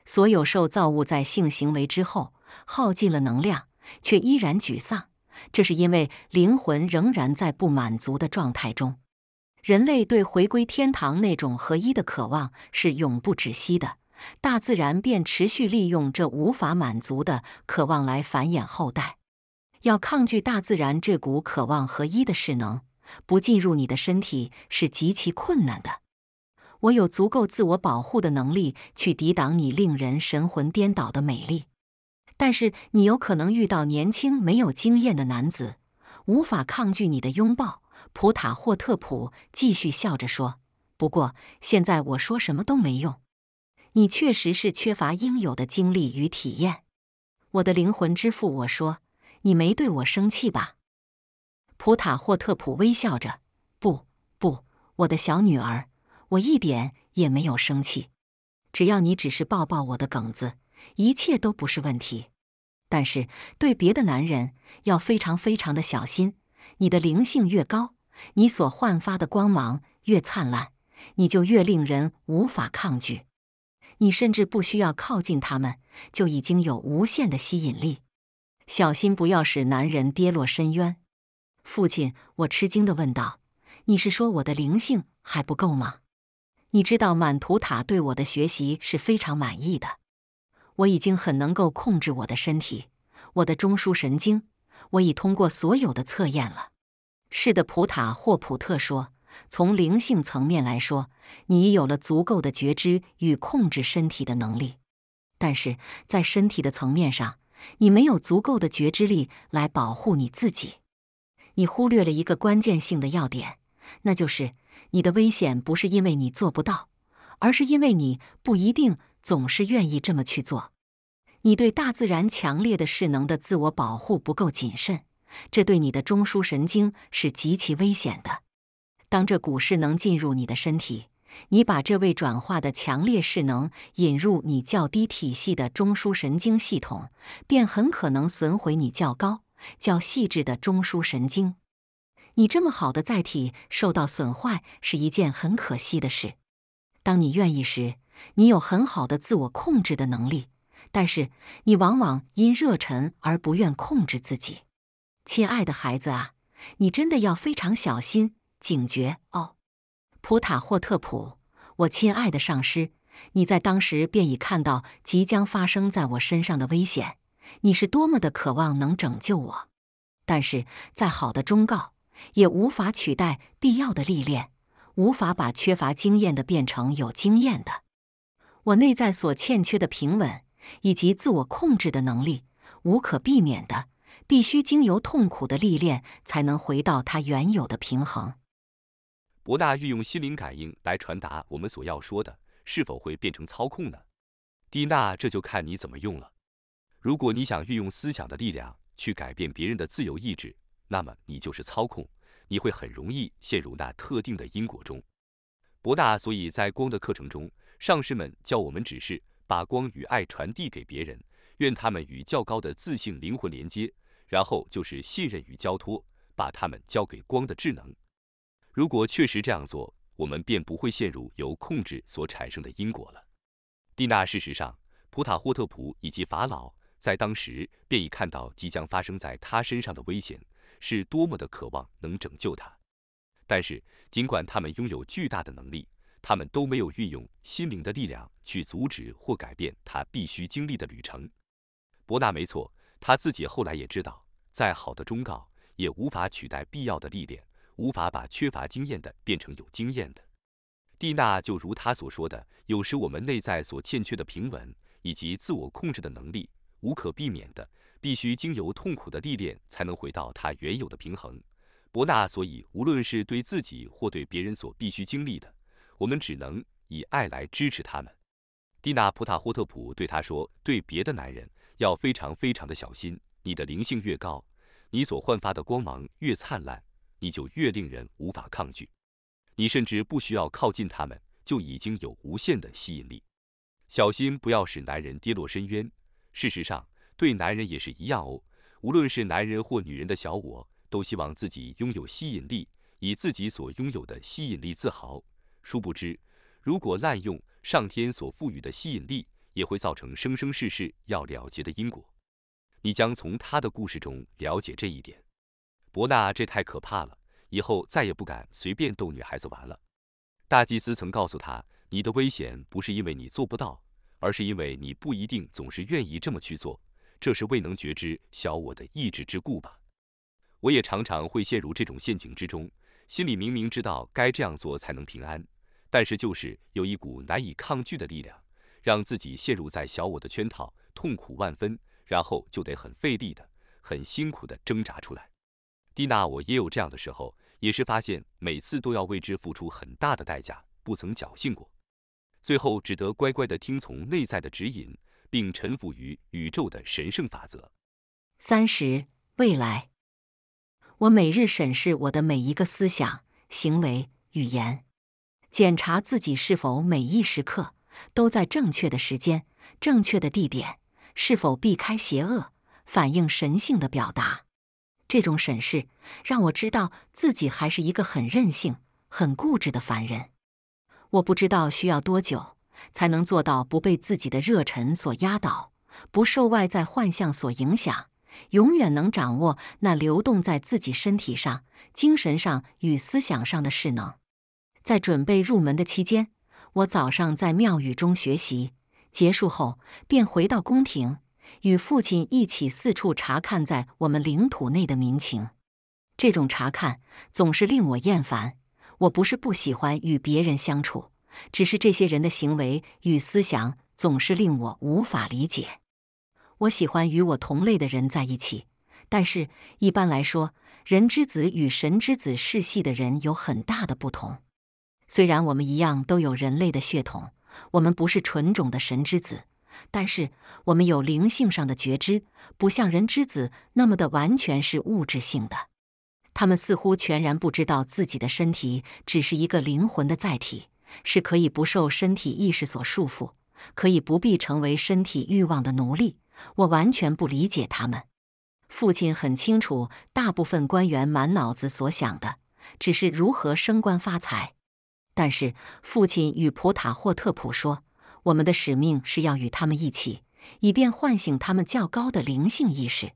所有受造物在性行为之后耗尽了能量，却依然沮丧，这是因为灵魂仍然在不满足的状态中。人类对回归天堂那种合一的渴望是永不止息的，大自然便持续利用这无法满足的渴望来繁衍后代。要抗拒大自然这股渴望合一的势能，不进入你的身体是极其困难的。我有足够自我保护的能力去抵挡你令人神魂颠倒的美丽，但是你有可能遇到年轻没有经验的男子，无法抗拒你的拥抱。普塔霍特普继续笑着说：“不过现在我说什么都没用。你确实是缺乏应有的经历与体验，我的灵魂之父。”我说：“你没对我生气吧？”普塔霍特普微笑着：“不，不，我的小女儿，我一点也没有生气。只要你只是抱抱我的梗子，一切都不是问题。但是对别的男人要非常非常的小心。”你的灵性越高，你所焕发的光芒越灿烂，你就越令人无法抗拒。你甚至不需要靠近他们，就已经有无限的吸引力。小心，不要使男人跌落深渊。父亲，我吃惊地问道：“你是说我的灵性还不够吗？”你知道，满图塔对我的学习是非常满意的。我已经很能够控制我的身体，我的中枢神经。我已通过所有的测验了。是的，普塔霍普特说，从灵性层面来说，你已有了足够的觉知与控制身体的能力，但是在身体的层面上，你没有足够的觉知力来保护你自己。你忽略了一个关键性的要点，那就是你的危险不是因为你做不到，而是因为你不一定总是愿意这么去做。你对大自然强烈的势能的自我保护不够谨慎，这对你的中枢神经是极其危险的。当这股势能进入你的身体，你把这未转化的强烈势能引入你较低体系的中枢神经系统，便很可能损毁你较高、较细致的中枢神经。你这么好的载体受到损坏是一件很可惜的事。当你愿意时，你有很好的自我控制的能力。但是你往往因热忱而不愿控制自己，亲爱的孩子啊，你真的要非常小心、警觉哦。普塔霍特普，我亲爱的上师，你在当时便已看到即将发生在我身上的危险。你是多么的渴望能拯救我！但是再好的忠告也无法取代必要的历练，无法把缺乏经验的变成有经验的。我内在所欠缺的平稳。以及自我控制的能力，无可避免的，必须经由痛苦的历练才能回到它原有的平衡。博纳运用心灵感应来传达我们所要说的，是否会变成操控呢？蒂娜，这就看你怎么用了。如果你想运用思想的力量去改变别人的自由意志，那么你就是操控，你会很容易陷入那特定的因果中。博纳，所以在光的课程中，上师们教我们只是。把光与爱传递给别人，愿他们与较高的自信灵魂连接，然后就是信任与交托，把他们交给光的智能。如果确实这样做，我们便不会陷入由控制所产生的因果了。蒂娜事实上，普塔霍特普以及法老在当时便已看到即将发生在他身上的危险，是多么的渴望能拯救他。但是，尽管他们拥有巨大的能力。他们都没有运用心灵的力量去阻止或改变他必须经历的旅程。伯纳没错，他自己后来也知道，再好的忠告也无法取代必要的历练，无法把缺乏经验的变成有经验的。蒂娜就如他所说的，有时我们内在所欠缺的平稳以及自我控制的能力，无可避免的必须经由痛苦的历练才能回到它原有的平衡。伯纳，所以无论是对自己或对别人所必须经历的。我们只能以爱来支持他们。蒂娜·普塔霍特普对他说：“对别的男人要非常非常的小心。你的灵性越高，你所焕发的光芒越灿烂，你就越令人无法抗拒。你甚至不需要靠近他们，就已经有无限的吸引力。小心不要使男人跌落深渊。事实上，对男人也是一样哦。无论是男人或女人的小我，都希望自己拥有吸引力，以自己所拥有的吸引力自豪。”殊不知，如果滥用上天所赋予的吸引力，也会造成生生世世要了结的因果。你将从他的故事中了解这一点。伯纳，这太可怕了，以后再也不敢随便逗女孩子玩了。大祭司曾告诉他，你的危险不是因为你做不到，而是因为你不一定总是愿意这么去做，这是未能觉知小我的意志之故吧。我也常常会陷入这种陷阱之中，心里明明知道该这样做才能平安。但是，就是有一股难以抗拒的力量，让自己陷入在小我的圈套，痛苦万分，然后就得很费力的、很辛苦的挣扎出来。蒂娜，我也有这样的时候，也是发现每次都要为之付出很大的代价，不曾侥幸过，最后只得乖乖的听从内在的指引，并臣服于宇宙的神圣法则。三十，未来，我每日审视我的每一个思想、行为、语言。检查自己是否每一时刻都在正确的时间、正确的地点，是否避开邪恶反映神性的表达。这种审视让我知道自己还是一个很任性、很固执的凡人。我不知道需要多久才能做到不被自己的热忱所压倒，不受外在幻象所影响，永远能掌握那流动在自己身体上、精神上与思想上的势能。在准备入门的期间，我早上在庙宇中学习，结束后便回到宫廷，与父亲一起四处查看在我们领土内的民情。这种查看总是令我厌烦。我不是不喜欢与别人相处，只是这些人的行为与思想总是令我无法理解。我喜欢与我同类的人在一起，但是一般来说，人之子与神之子世系的人有很大的不同。虽然我们一样都有人类的血统，我们不是纯种的神之子，但是我们有灵性上的觉知，不像人之子那么的完全是物质性的。他们似乎全然不知道自己的身体只是一个灵魂的载体，是可以不受身体意识所束缚，可以不必成为身体欲望的奴隶。我完全不理解他们。父亲很清楚，大部分官员满脑子所想的只是如何升官发财。但是，父亲与普塔霍特普说：“我们的使命是要与他们一起，以便唤醒他们较高的灵性意识。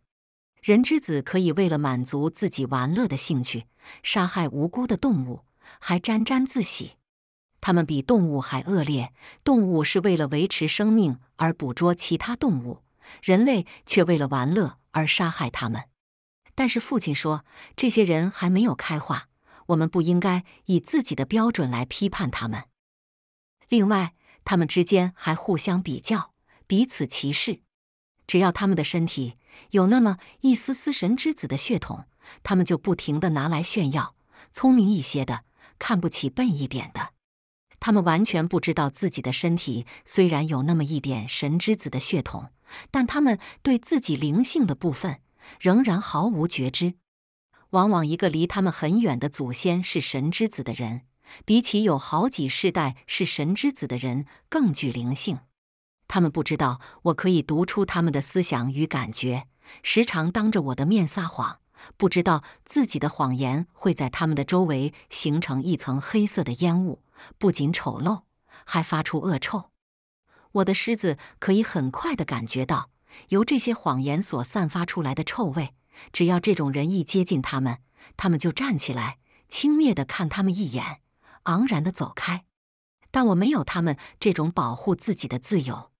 人之子可以为了满足自己玩乐的兴趣，杀害无辜的动物，还沾沾自喜。他们比动物还恶劣。动物是为了维持生命而捕捉其他动物，人类却为了玩乐而杀害他们。”但是，父亲说：“这些人还没有开化。”我们不应该以自己的标准来批判他们。另外，他们之间还互相比较、彼此歧视。只要他们的身体有那么一丝丝神之子的血统，他们就不停的拿来炫耀。聪明一些的看不起笨一点的，他们完全不知道自己的身体虽然有那么一点神之子的血统，但他们对自己灵性的部分仍然毫无觉知。往往一个离他们很远的祖先是神之子的人，比起有好几世代是神之子的人更具灵性。他们不知道我可以读出他们的思想与感觉，时常当着我的面撒谎，不知道自己的谎言会在他们的周围形成一层黑色的烟雾，不仅丑陋，还发出恶臭。我的狮子可以很快地感觉到由这些谎言所散发出来的臭味。只要这种人一接近他们，他们就站起来，轻蔑地看他们一眼，昂然地走开。但我没有他们这种保护自己的自由，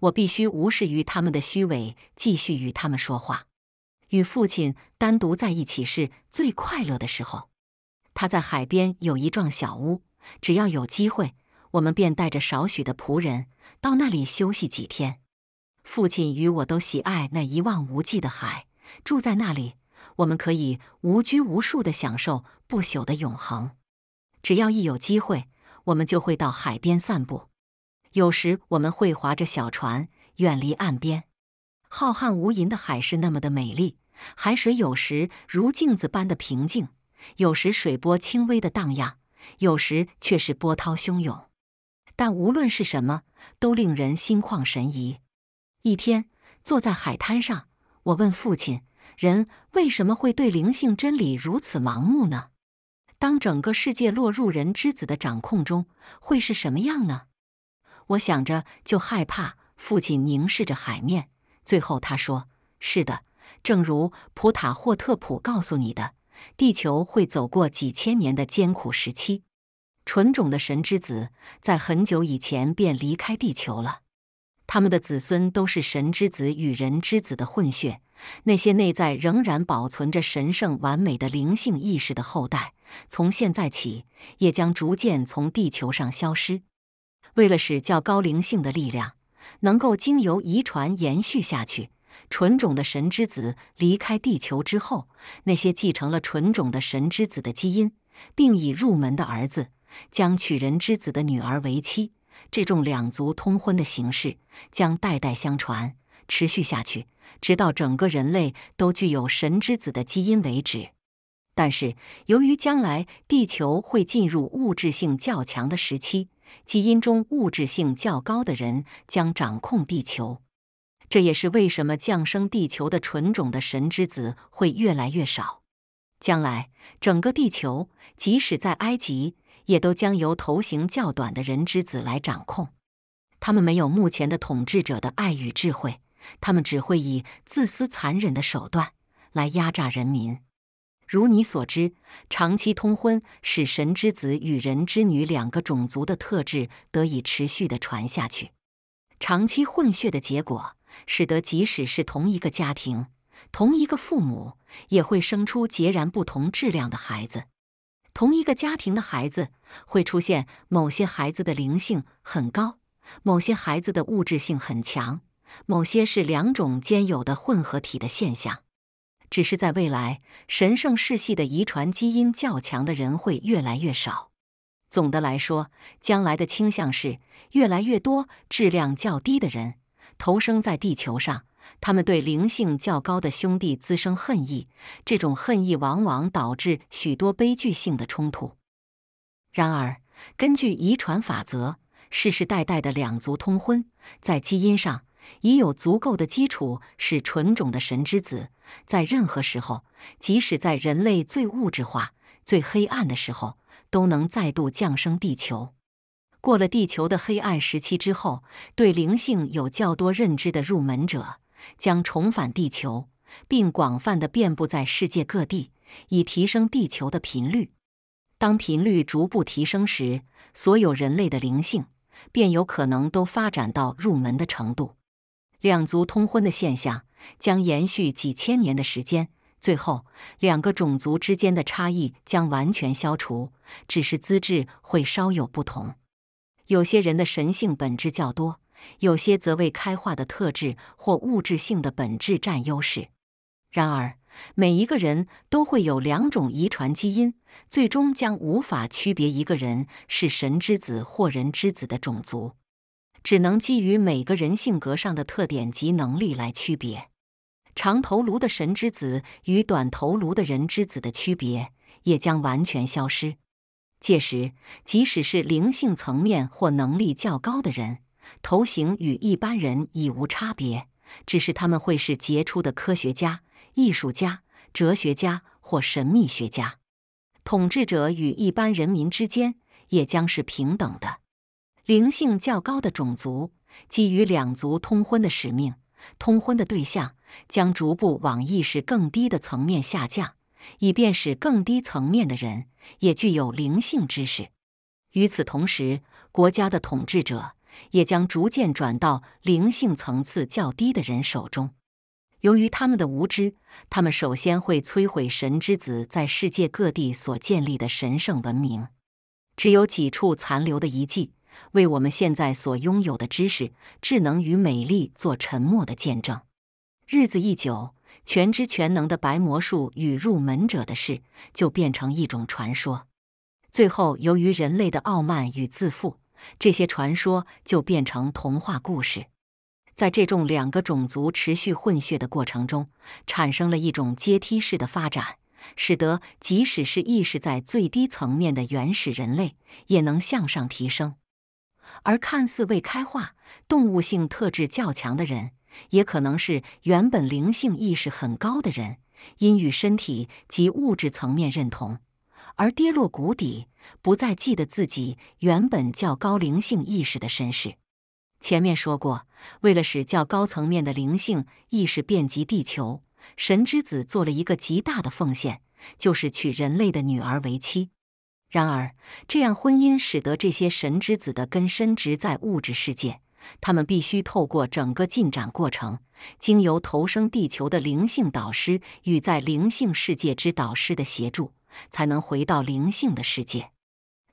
我必须无视于他们的虚伪，继续与他们说话。与父亲单独在一起是最快乐的时候。他在海边有一幢小屋，只要有机会，我们便带着少许的仆人到那里休息几天。父亲与我都喜爱那一望无际的海。住在那里，我们可以无拘无束地享受不朽的永恒。只要一有机会，我们就会到海边散步。有时我们会划着小船远离岸边，浩瀚无垠的海是那么的美丽。海水有时如镜子般的平静，有时水波轻微的荡漾，有时却是波涛汹涌。但无论是什么，都令人心旷神怡。一天，坐在海滩上。我问父亲：“人为什么会对灵性真理如此盲目呢？当整个世界落入人之子的掌控中，会是什么样呢？”我想着就害怕。父亲凝视着海面，最后他说：“是的，正如普塔霍特普告诉你的，地球会走过几千年的艰苦时期。纯种的神之子在很久以前便离开地球了。”他们的子孙都是神之子与人之子的混血，那些内在仍然保存着神圣完美的灵性意识的后代，从现在起也将逐渐从地球上消失。为了使较高灵性的力量能够经由遗传延续下去，纯种的神之子离开地球之后，那些继承了纯种的神之子的基因并已入门的儿子，将娶人之子的女儿为妻。这种两族通婚的形式将代代相传，持续下去，直到整个人类都具有神之子的基因为止。但是，由于将来地球会进入物质性较强的时期，基因中物质性较高的人将掌控地球。这也是为什么降生地球的纯种的神之子会越来越少。将来，整个地球，即使在埃及。也都将由头型较短的人之子来掌控。他们没有目前的统治者的爱与智慧，他们只会以自私残忍的手段来压榨人民。如你所知，长期通婚使神之子与人之女两个种族的特质得以持续地传下去。长期混血的结果，使得即使是同一个家庭、同一个父母，也会生出截然不同质量的孩子。同一个家庭的孩子会出现某些孩子的灵性很高，某些孩子的物质性很强，某些是两种兼有的混合体的现象。只是在未来，神圣世系的遗传基因较强的人会越来越少。总的来说，将来的倾向是越来越多质量较低的人投生在地球上。他们对灵性较高的兄弟滋生恨意，这种恨意往往导致许多悲剧性的冲突。然而，根据遗传法则，世世代代的两族通婚，在基因上已有足够的基础，使纯种的神之子在任何时候，即使在人类最物质化、最黑暗的时候，都能再度降生地球。过了地球的黑暗时期之后，对灵性有较多认知的入门者。将重返地球，并广泛的遍布在世界各地，以提升地球的频率。当频率逐步提升时，所有人类的灵性便有可能都发展到入门的程度。两族通婚的现象将延续几千年的时间，最后两个种族之间的差异将完全消除，只是资质会稍有不同。有些人的神性本质较多。有些则为开化的特质或物质性的本质占优势。然而，每一个人都会有两种遗传基因，最终将无法区别一个人是神之子或人之子的种族，只能基于每个人性格上的特点及能力来区别。长头颅的神之子与短头颅的人之子的区别也将完全消失。届时，即使是灵性层面或能力较高的人，头型与一般人已无差别，只是他们会是杰出的科学家、艺术家、哲学家或神秘学家。统治者与一般人民之间也将是平等的。灵性较高的种族基于两族通婚的使命，通婚的对象将逐步往意识更低的层面下降，以便使更低层面的人也具有灵性知识。与此同时，国家的统治者。也将逐渐转到灵性层次较低的人手中。由于他们的无知，他们首先会摧毁神之子在世界各地所建立的神圣文明。只有几处残留的遗迹，为我们现在所拥有的知识、智能与美丽做沉默的见证。日子一久，全知全能的白魔术与入门者的事就变成一种传说。最后，由于人类的傲慢与自负。这些传说就变成童话故事。在这种两个种族持续混血的过程中，产生了一种阶梯式的发展，使得即使是意识在最低层面的原始人类，也能向上提升。而看似未开化、动物性特质较强的人，也可能是原本灵性意识很高的人，因与身体及物质层面认同。而跌落谷底，不再记得自己原本较高灵性意识的身世。前面说过，为了使较高层面的灵性意识遍及地球，神之子做了一个极大的奉献，就是娶人类的女儿为妻。然而，这样婚姻使得这些神之子的根深植在物质世界，他们必须透过整个进展过程，经由投生地球的灵性导师与在灵性世界之导师的协助。才能回到灵性的世界。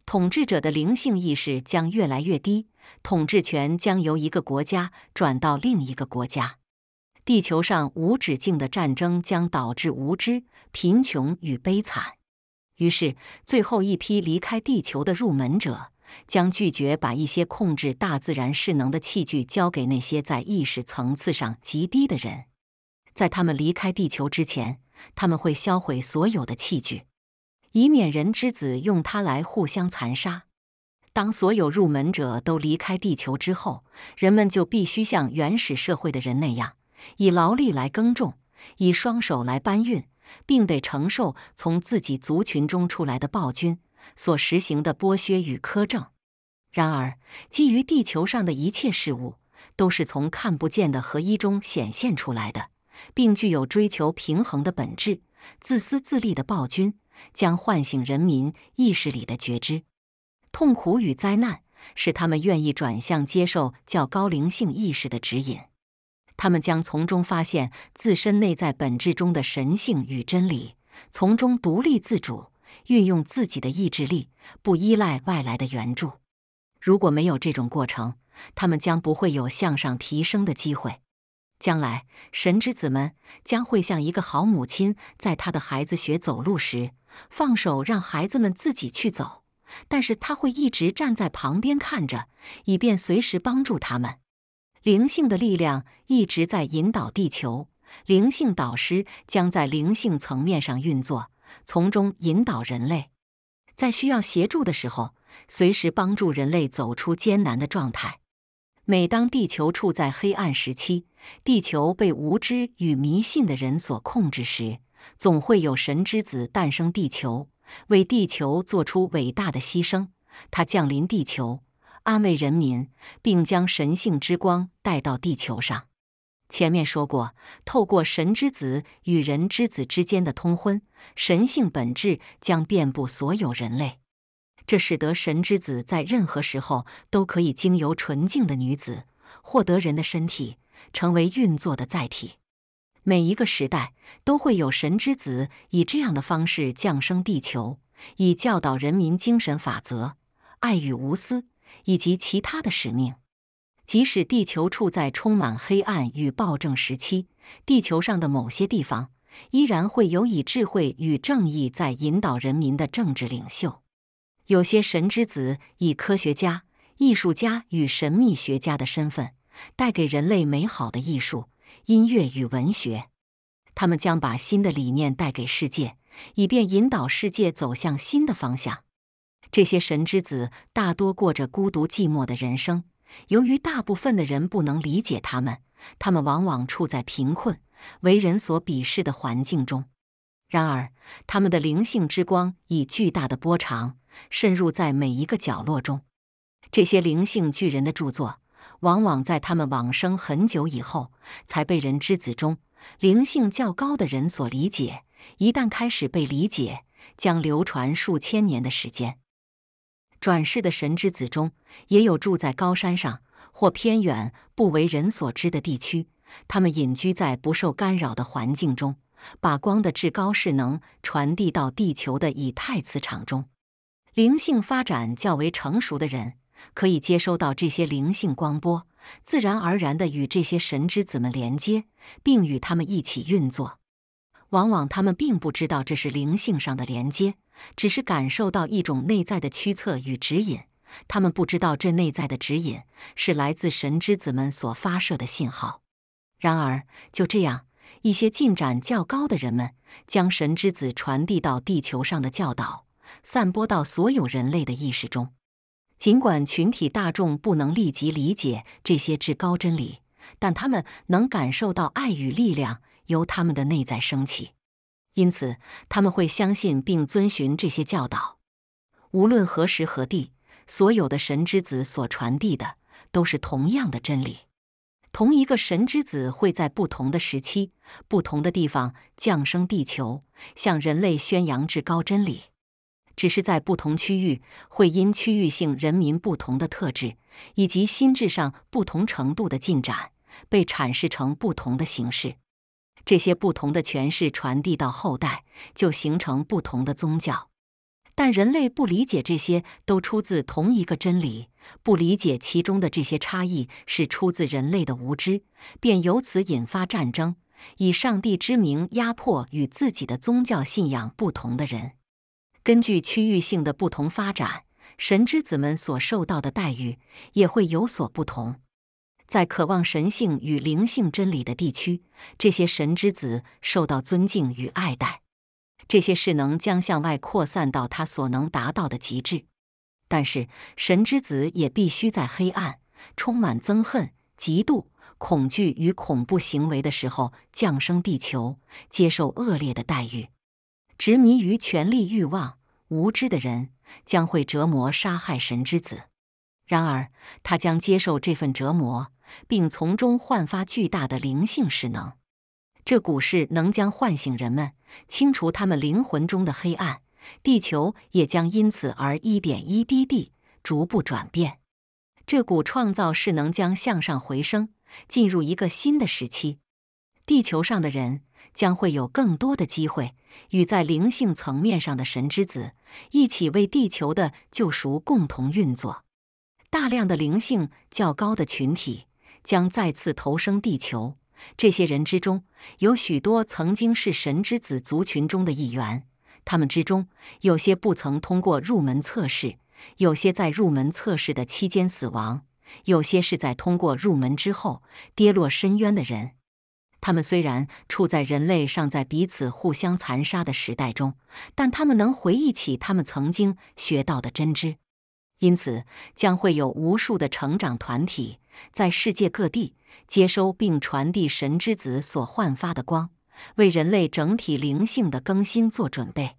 统治者的灵性意识将越来越低，统治权将由一个国家转到另一个国家。地球上无止境的战争将导致无知、贫穷与悲惨。于是，最后一批离开地球的入门者将拒绝把一些控制大自然势能的器具交给那些在意识层次上极低的人。在他们离开地球之前，他们会销毁所有的器具。以免人之子用它来互相残杀。当所有入门者都离开地球之后，人们就必须像原始社会的人那样，以劳力来耕种，以双手来搬运，并得承受从自己族群中出来的暴君所实行的剥削与苛政。然而，基于地球上的一切事物都是从看不见的合一中显现出来的，并具有追求平衡的本质，自私自利的暴君。将唤醒人民意识里的觉知，痛苦与灾难使他们愿意转向接受较高灵性意识的指引。他们将从中发现自身内在本质中的神性与真理，从中独立自主运用自己的意志力，不依赖外来的援助。如果没有这种过程，他们将不会有向上提升的机会。将来，神之子们将会像一个好母亲在她的孩子学走路时。放手让孩子们自己去走，但是他会一直站在旁边看着，以便随时帮助他们。灵性的力量一直在引导地球，灵性导师将在灵性层面上运作，从中引导人类，在需要协助的时候，随时帮助人类走出艰难的状态。每当地球处在黑暗时期，地球被无知与迷信的人所控制时。总会有神之子诞生地球，为地球做出伟大的牺牲。他降临地球，安慰人民，并将神性之光带到地球上。前面说过，透过神之子与人之子之间的通婚，神性本质将遍布所有人类。这使得神之子在任何时候都可以经由纯净的女子获得人的身体，成为运作的载体。每一个时代都会有神之子以这样的方式降生地球，以教导人民精神法则、爱与无私以及其他的使命。即使地球处在充满黑暗与暴政时期，地球上的某些地方依然会有以智慧与正义在引导人民的政治领袖。有些神之子以科学家、艺术家与神秘学家的身份，带给人类美好的艺术。音乐与文学，他们将把新的理念带给世界，以便引导世界走向新的方向。这些神之子大多过着孤独寂寞的人生，由于大部分的人不能理解他们，他们往往处在贫困、为人所鄙视的环境中。然而，他们的灵性之光以巨大的波长渗入在每一个角落中。这些灵性巨人的著作。往往在他们往生很久以后，才被人之子中灵性较高的人所理解。一旦开始被理解，将流传数千年的时间。转世的神之子中，也有住在高山上或偏远不为人所知的地区，他们隐居在不受干扰的环境中，把光的至高势能传递到地球的以太磁场中。灵性发展较为成熟的人。可以接收到这些灵性光波，自然而然地与这些神之子们连接，并与他们一起运作。往往他们并不知道这是灵性上的连接，只是感受到一种内在的驱策与指引。他们不知道这内在的指引是来自神之子们所发射的信号。然而，就这样，一些进展较高的人们将神之子传递到地球上的教导，散播到所有人类的意识中。尽管群体大众不能立即理解这些至高真理，但他们能感受到爱与力量由他们的内在升起，因此他们会相信并遵循这些教导。无论何时何地，所有的神之子所传递的都是同样的真理。同一个神之子会在不同的时期、不同的地方降生地球，向人类宣扬至高真理。只是在不同区域，会因区域性人民不同的特质，以及心智上不同程度的进展，被阐释成不同的形式。这些不同的诠释传递到后代，就形成不同的宗教。但人类不理解这些都出自同一个真理，不理解其中的这些差异是出自人类的无知，便由此引发战争，以上帝之名压迫与自己的宗教信仰不同的人。根据区域性的不同发展，神之子们所受到的待遇也会有所不同。在渴望神性与灵性真理的地区，这些神之子受到尊敬与爱戴；这些势能将向外扩散到他所能达到的极致。但是，神之子也必须在黑暗、充满憎恨、嫉妒、恐惧与恐怖行为的时候降生地球，接受恶劣的待遇。执迷于权力欲望、无知的人将会折磨、杀害神之子。然而，他将接受这份折磨，并从中焕发巨大的灵性势能。这股势能将唤醒人们，清除他们灵魂中的黑暗。地球也将因此而一点一滴地逐步转变。这股创造势能将向上回升，进入一个新的时期。地球上的人。将会有更多的机会与在灵性层面上的神之子一起为地球的救赎共同运作。大量的灵性较高的群体将再次投生地球。这些人之中有许多曾经是神之子族群中的一员，他们之中有些不曾通过入门测试，有些在入门测试的期间死亡，有些是在通过入门之后跌落深渊的人。他们虽然处在人类尚在彼此互相残杀的时代中，但他们能回忆起他们曾经学到的真知，因此将会有无数的成长团体在世界各地接收并传递神之子所焕发的光，为人类整体灵性的更新做准备。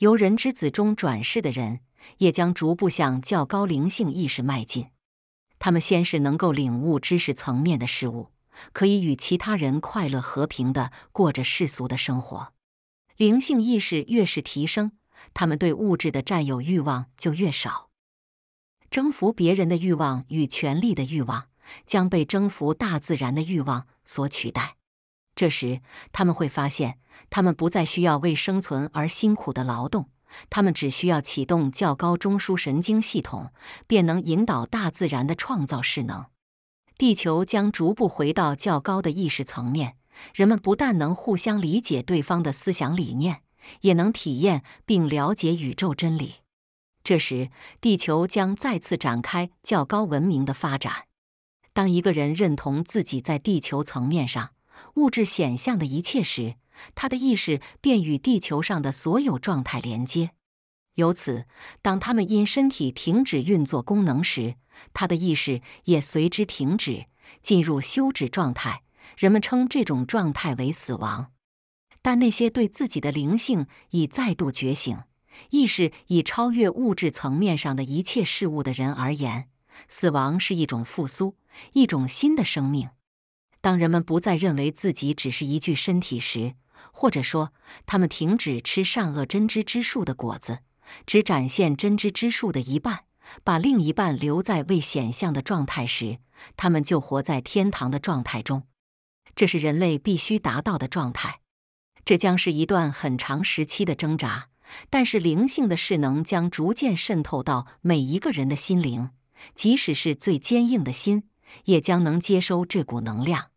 由人之子中转世的人也将逐步向较高灵性意识迈进。他们先是能够领悟知识层面的事物。可以与其他人快乐、和平地过着世俗的生活。灵性意识越是提升，他们对物质的占有欲望就越少。征服别人的欲望与权力的欲望，将被征服大自然的欲望所取代。这时，他们会发现，他们不再需要为生存而辛苦的劳动，他们只需要启动较高中枢神经系统，便能引导大自然的创造势能。地球将逐步回到较高的意识层面，人们不但能互相理解对方的思想理念，也能体验并了解宇宙真理。这时，地球将再次展开较高文明的发展。当一个人认同自己在地球层面上物质显象的一切时，他的意识便与地球上的所有状态连接。由此，当他们因身体停止运作功能时，他的意识也随之停止，进入休止状态。人们称这种状态为死亡。但那些对自己的灵性已再度觉醒，意识已超越物质层面上的一切事物的人而言，死亡是一种复苏，一种新的生命。当人们不再认为自己只是一具身体时，或者说他们停止吃善恶真知之树的果子。只展现真知之术的一半，把另一半留在未显象的状态时，他们就活在天堂的状态中。这是人类必须达到的状态。这将是一段很长时期的挣扎，但是灵性的势能将逐渐渗透到每一个人的心灵，即使是最坚硬的心，也将能接收这股能量。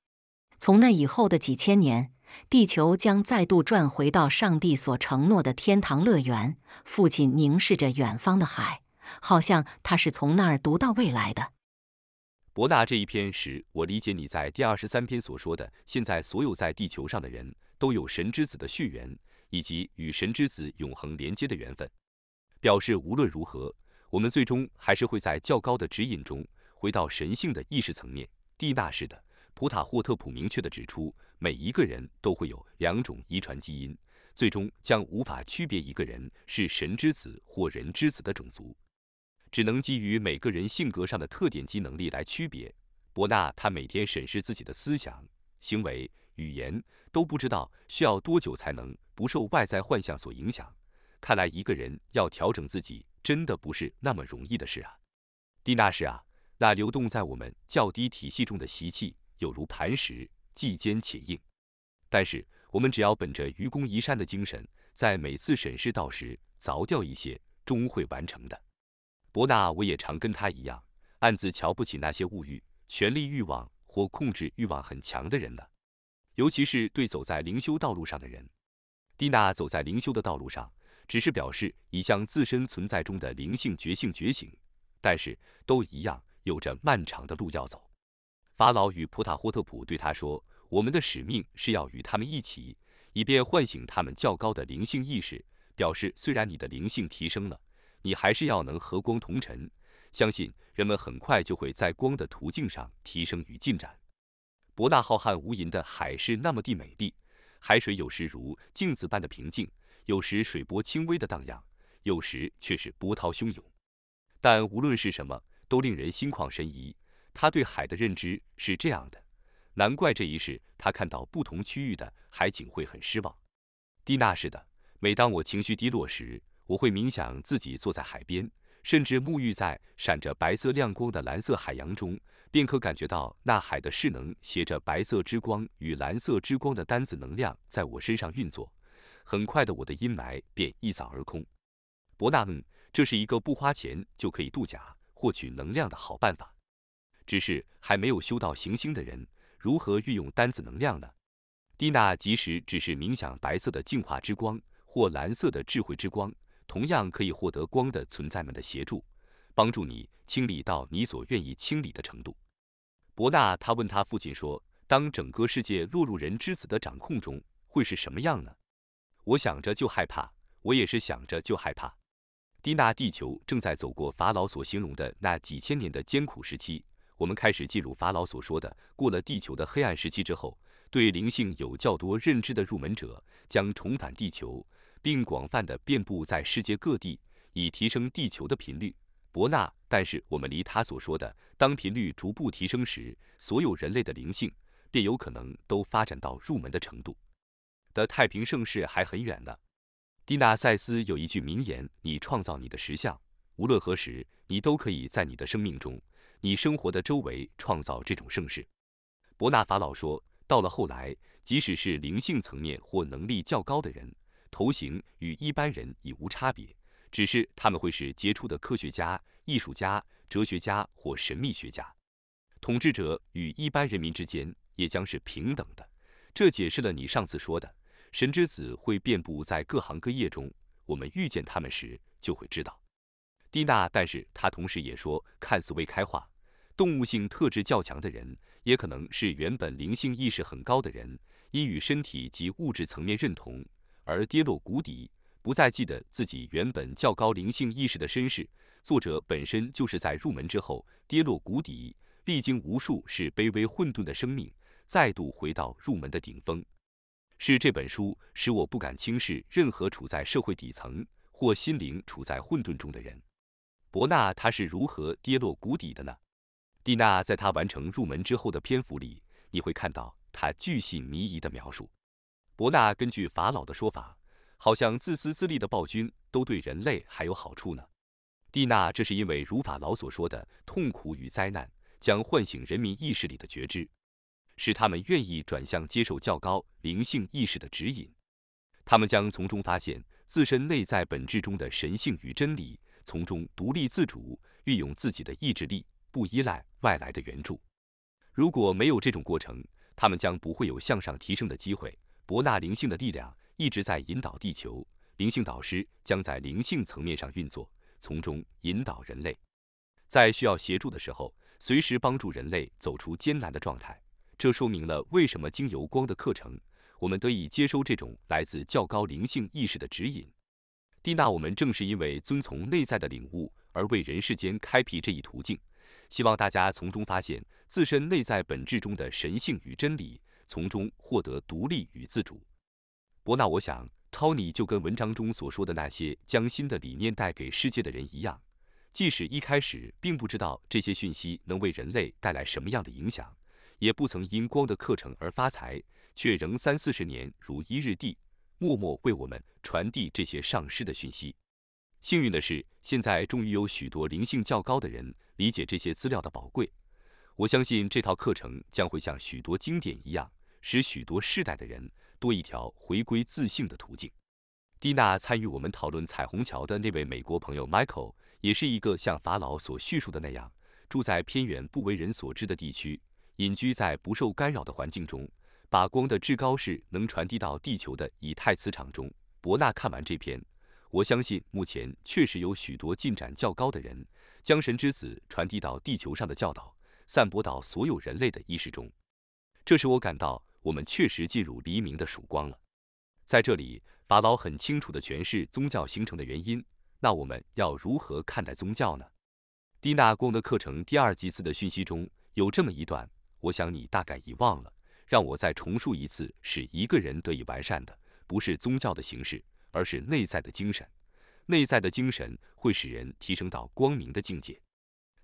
从那以后的几千年。地球将再度转回到上帝所承诺的天堂乐园。父亲凝视着远方的海，好像他是从那儿读到未来的。伯纳这一篇时，我理解你在第二十三篇所说的：现在所有在地球上的人都有神之子的血缘，以及与神之子永恒连接的缘分。表示无论如何，我们最终还是会在较高的指引中回到神性的意识层面。蒂娜是的，普塔霍特普明确地指出。每一个人都会有两种遗传基因，最终将无法区别一个人是神之子或人之子的种族，只能基于每个人性格上的特点及能力来区别。伯纳，他每天审视自己的思想、行为、语言，都不知道需要多久才能不受外在幻象所影响。看来一个人要调整自己，真的不是那么容易的事啊。蒂娜是啊，那流动在我们较低体系中的习气，有如磐石。既坚且硬，但是我们只要本着愚公移山的精神，在每次审视到时凿掉一些，终会完成的。伯纳，我也常跟他一样，暗自瞧不起那些物欲、权力欲望或控制欲望很强的人的，尤其是对走在灵修道路上的人。蒂娜走在灵修的道路上，只是表示已向自身存在中的灵性觉醒觉醒，但是都一样有着漫长的路要走。法老与普塔霍特普对他说。我们的使命是要与他们一起，以便唤醒他们较高的灵性意识。表示虽然你的灵性提升了，你还是要能和光同尘。相信人们很快就会在光的途径上提升与进展。博纳浩瀚无垠的海是那么地美丽，海水有时如镜子般的平静，有时水波轻微的荡漾，有时却是波涛汹涌。但无论是什么，都令人心旷神怡。他对海的认知是这样的。难怪这一世他看到不同区域的海景会很失望。蒂娜是的，每当我情绪低落时，我会冥想自己坐在海边，甚至沐浴在闪着白色亮光的蓝色海洋中，便可感觉到那海的势能携着白色之光与蓝色之光的单子能量在我身上运作。很快的，我的阴霾便一扫而空。伯纳恩，这是一个不花钱就可以度假获取能量的好办法，只是还没有修到行星的人。如何运用单子能量呢？蒂娜即使只是冥想白色的净化之光或蓝色的智慧之光，同样可以获得光的存在们的协助，帮助你清理到你所愿意清理的程度。伯纳，他问他父亲说：“当整个世界落入人之子的掌控中，会是什么样呢？”我想着就害怕，我也是想着就害怕。蒂娜，地球正在走过法老所形容的那几千年的艰苦时期。我们开始进入法老所说的过了地球的黑暗时期之后，对灵性有较多认知的入门者将重返地球，并广泛的遍布在世界各地，以提升地球的频率。伯纳，但是我们离他所说的当频率逐步提升时，所有人类的灵性便有可能都发展到入门的程度的太平盛世还很远呢。迪纳塞斯有一句名言：“你创造你的实像，无论何时，你都可以在你的生命中。你生活的周围创造这种盛世，伯纳法老说。到了后来，即使是灵性层面或能力较高的人，头型与一般人已无差别，只是他们会是杰出的科学家、艺术家、哲学家或神秘学家。统治者与一般人民之间也将是平等的。这解释了你上次说的，神之子会遍布在各行各业中。我们遇见他们时，就会知道。蒂娜，但是他同时也说，看似未开化、动物性特质较强的人，也可能是原本灵性意识很高的人，因与身体及物质层面认同而跌落谷底，不再记得自己原本较高灵性意识的身世。作者本身就是在入门之后跌落谷底，历经无数是卑微混沌的生命，再度回到入门的顶峰。是这本书使我不敢轻视任何处在社会底层或心灵处在混沌中的人。伯纳他是如何跌落谷底的呢？蒂娜在他完成入门之后的篇幅里，你会看到他巨细靡遗的描述。伯纳根据法老的说法，好像自私自利的暴君都对人类还有好处呢。蒂娜这是因为如法老所说的，痛苦与灾难将唤醒人民意识里的觉知，使他们愿意转向接受较高灵性意识的指引，他们将从中发现自身内在本质中的神性与真理。从中独立自主运用自己的意志力，不依赖外来的援助。如果没有这种过程，他们将不会有向上提升的机会。博纳灵性的力量一直在引导地球，灵性导师将在灵性层面上运作，从中引导人类。在需要协助的时候，随时帮助人类走出艰难的状态。这说明了为什么经由光的课程，我们得以接收这种来自较高灵性意识的指引。蒂娜，我们正是因为遵从内在的领悟而为人世间开辟这一途径，希望大家从中发现自身内在本质中的神性与真理，从中获得独立与自主。伯纳，我想，托尼就跟文章中所说的那些将新的理念带给世界的人一样，即使一开始并不知道这些讯息能为人类带来什么样的影响，也不曾因光的课程而发财，却仍三四十年如一日地。默默为我们传递这些上师的讯息。幸运的是，现在终于有许多灵性较高的人理解这些资料的宝贵。我相信这套课程将会像许多经典一样，使许多世代的人多一条回归自信的途径。蒂娜参与我们讨论彩虹桥的那位美国朋友 Michael，也是一个像法老所叙述的那样，住在偏远不为人所知的地区，隐居在不受干扰的环境中。把光的至高势能传递到地球的以太磁场中。伯纳看完这篇，我相信目前确实有许多进展较高的人，将神之子传递到地球上的教导，散播到所有人类的意识中。这使我感到我们确实进入黎明的曙光了。在这里，法老很清楚地诠释宗教形成的原因。那我们要如何看待宗教呢？蒂娜光的课程第二集次的讯息中有这么一段，我想你大概遗忘了。让我再重述一次：使一个人得以完善的，不是宗教的形式，而是内在的精神。内在的精神会使人提升到光明的境界。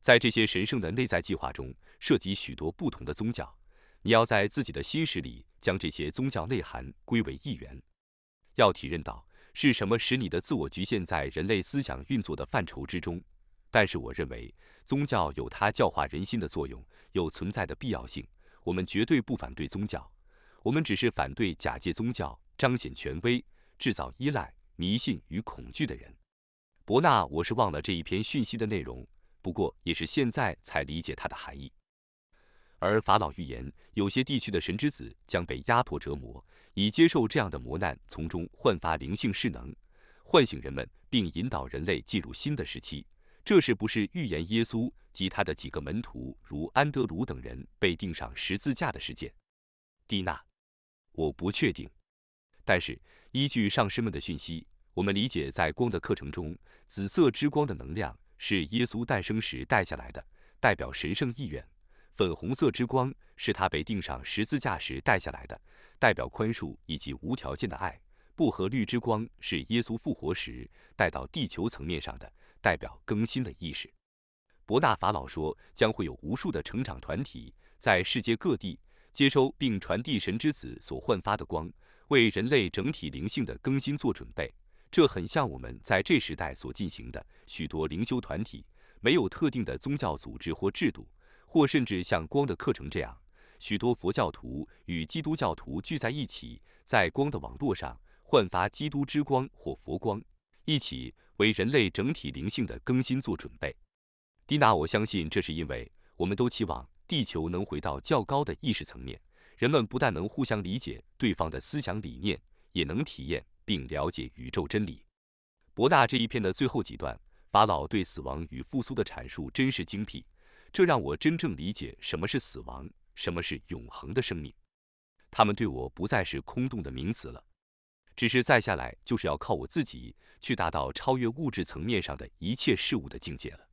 在这些神圣的内在计划中，涉及许多不同的宗教。你要在自己的心识里将这些宗教内涵归为一元，要体认到是什么使你的自我局限在人类思想运作的范畴之中。但是，我认为宗教有它教化人心的作用，有存在的必要性。我们绝对不反对宗教，我们只是反对假借宗教彰显权威、制造依赖、迷信与恐惧的人。伯纳，我是忘了这一篇讯息的内容，不过也是现在才理解它的含义。而法老预言，有些地区的神之子将被压迫折磨，以接受这样的磨难，从中焕发灵性势能，唤醒人们，并引导人类进入新的时期。这是不是预言耶稣及他的几个门徒，如安德鲁等人被钉上十字架的事件？蒂娜，我不确定。但是依据上师们的讯息，我们理解在光的课程中，紫色之光的能量是耶稣诞生时带下来的，代表神圣意愿；粉红色之光是他被钉上十字架时带下来的，代表宽恕以及无条件的爱；薄荷绿之光是耶稣复活时带到地球层面上的。代表更新的意识，博纳法老说，将会有无数的成长团体在世界各地接收并传递神之子所焕发的光，为人类整体灵性的更新做准备。这很像我们在这时代所进行的许多灵修团体，没有特定的宗教组织或制度，或甚至像光的课程这样，许多佛教徒与基督教徒聚在一起，在光的网络上焕发基督之光或佛光，一起。为人类整体灵性的更新做准备。蒂娜，我相信这是因为我们都期望地球能回到较高的意识层面，人们不但能互相理解对方的思想理念，也能体验并了解宇宙真理。博纳这一篇的最后几段，法老对死亡与复苏的阐述真是精辟，这让我真正理解什么是死亡，什么是永恒的生命。他们对我不再是空洞的名词了。只是再下来，就是要靠我自己去达到超越物质层面上的一切事物的境界了。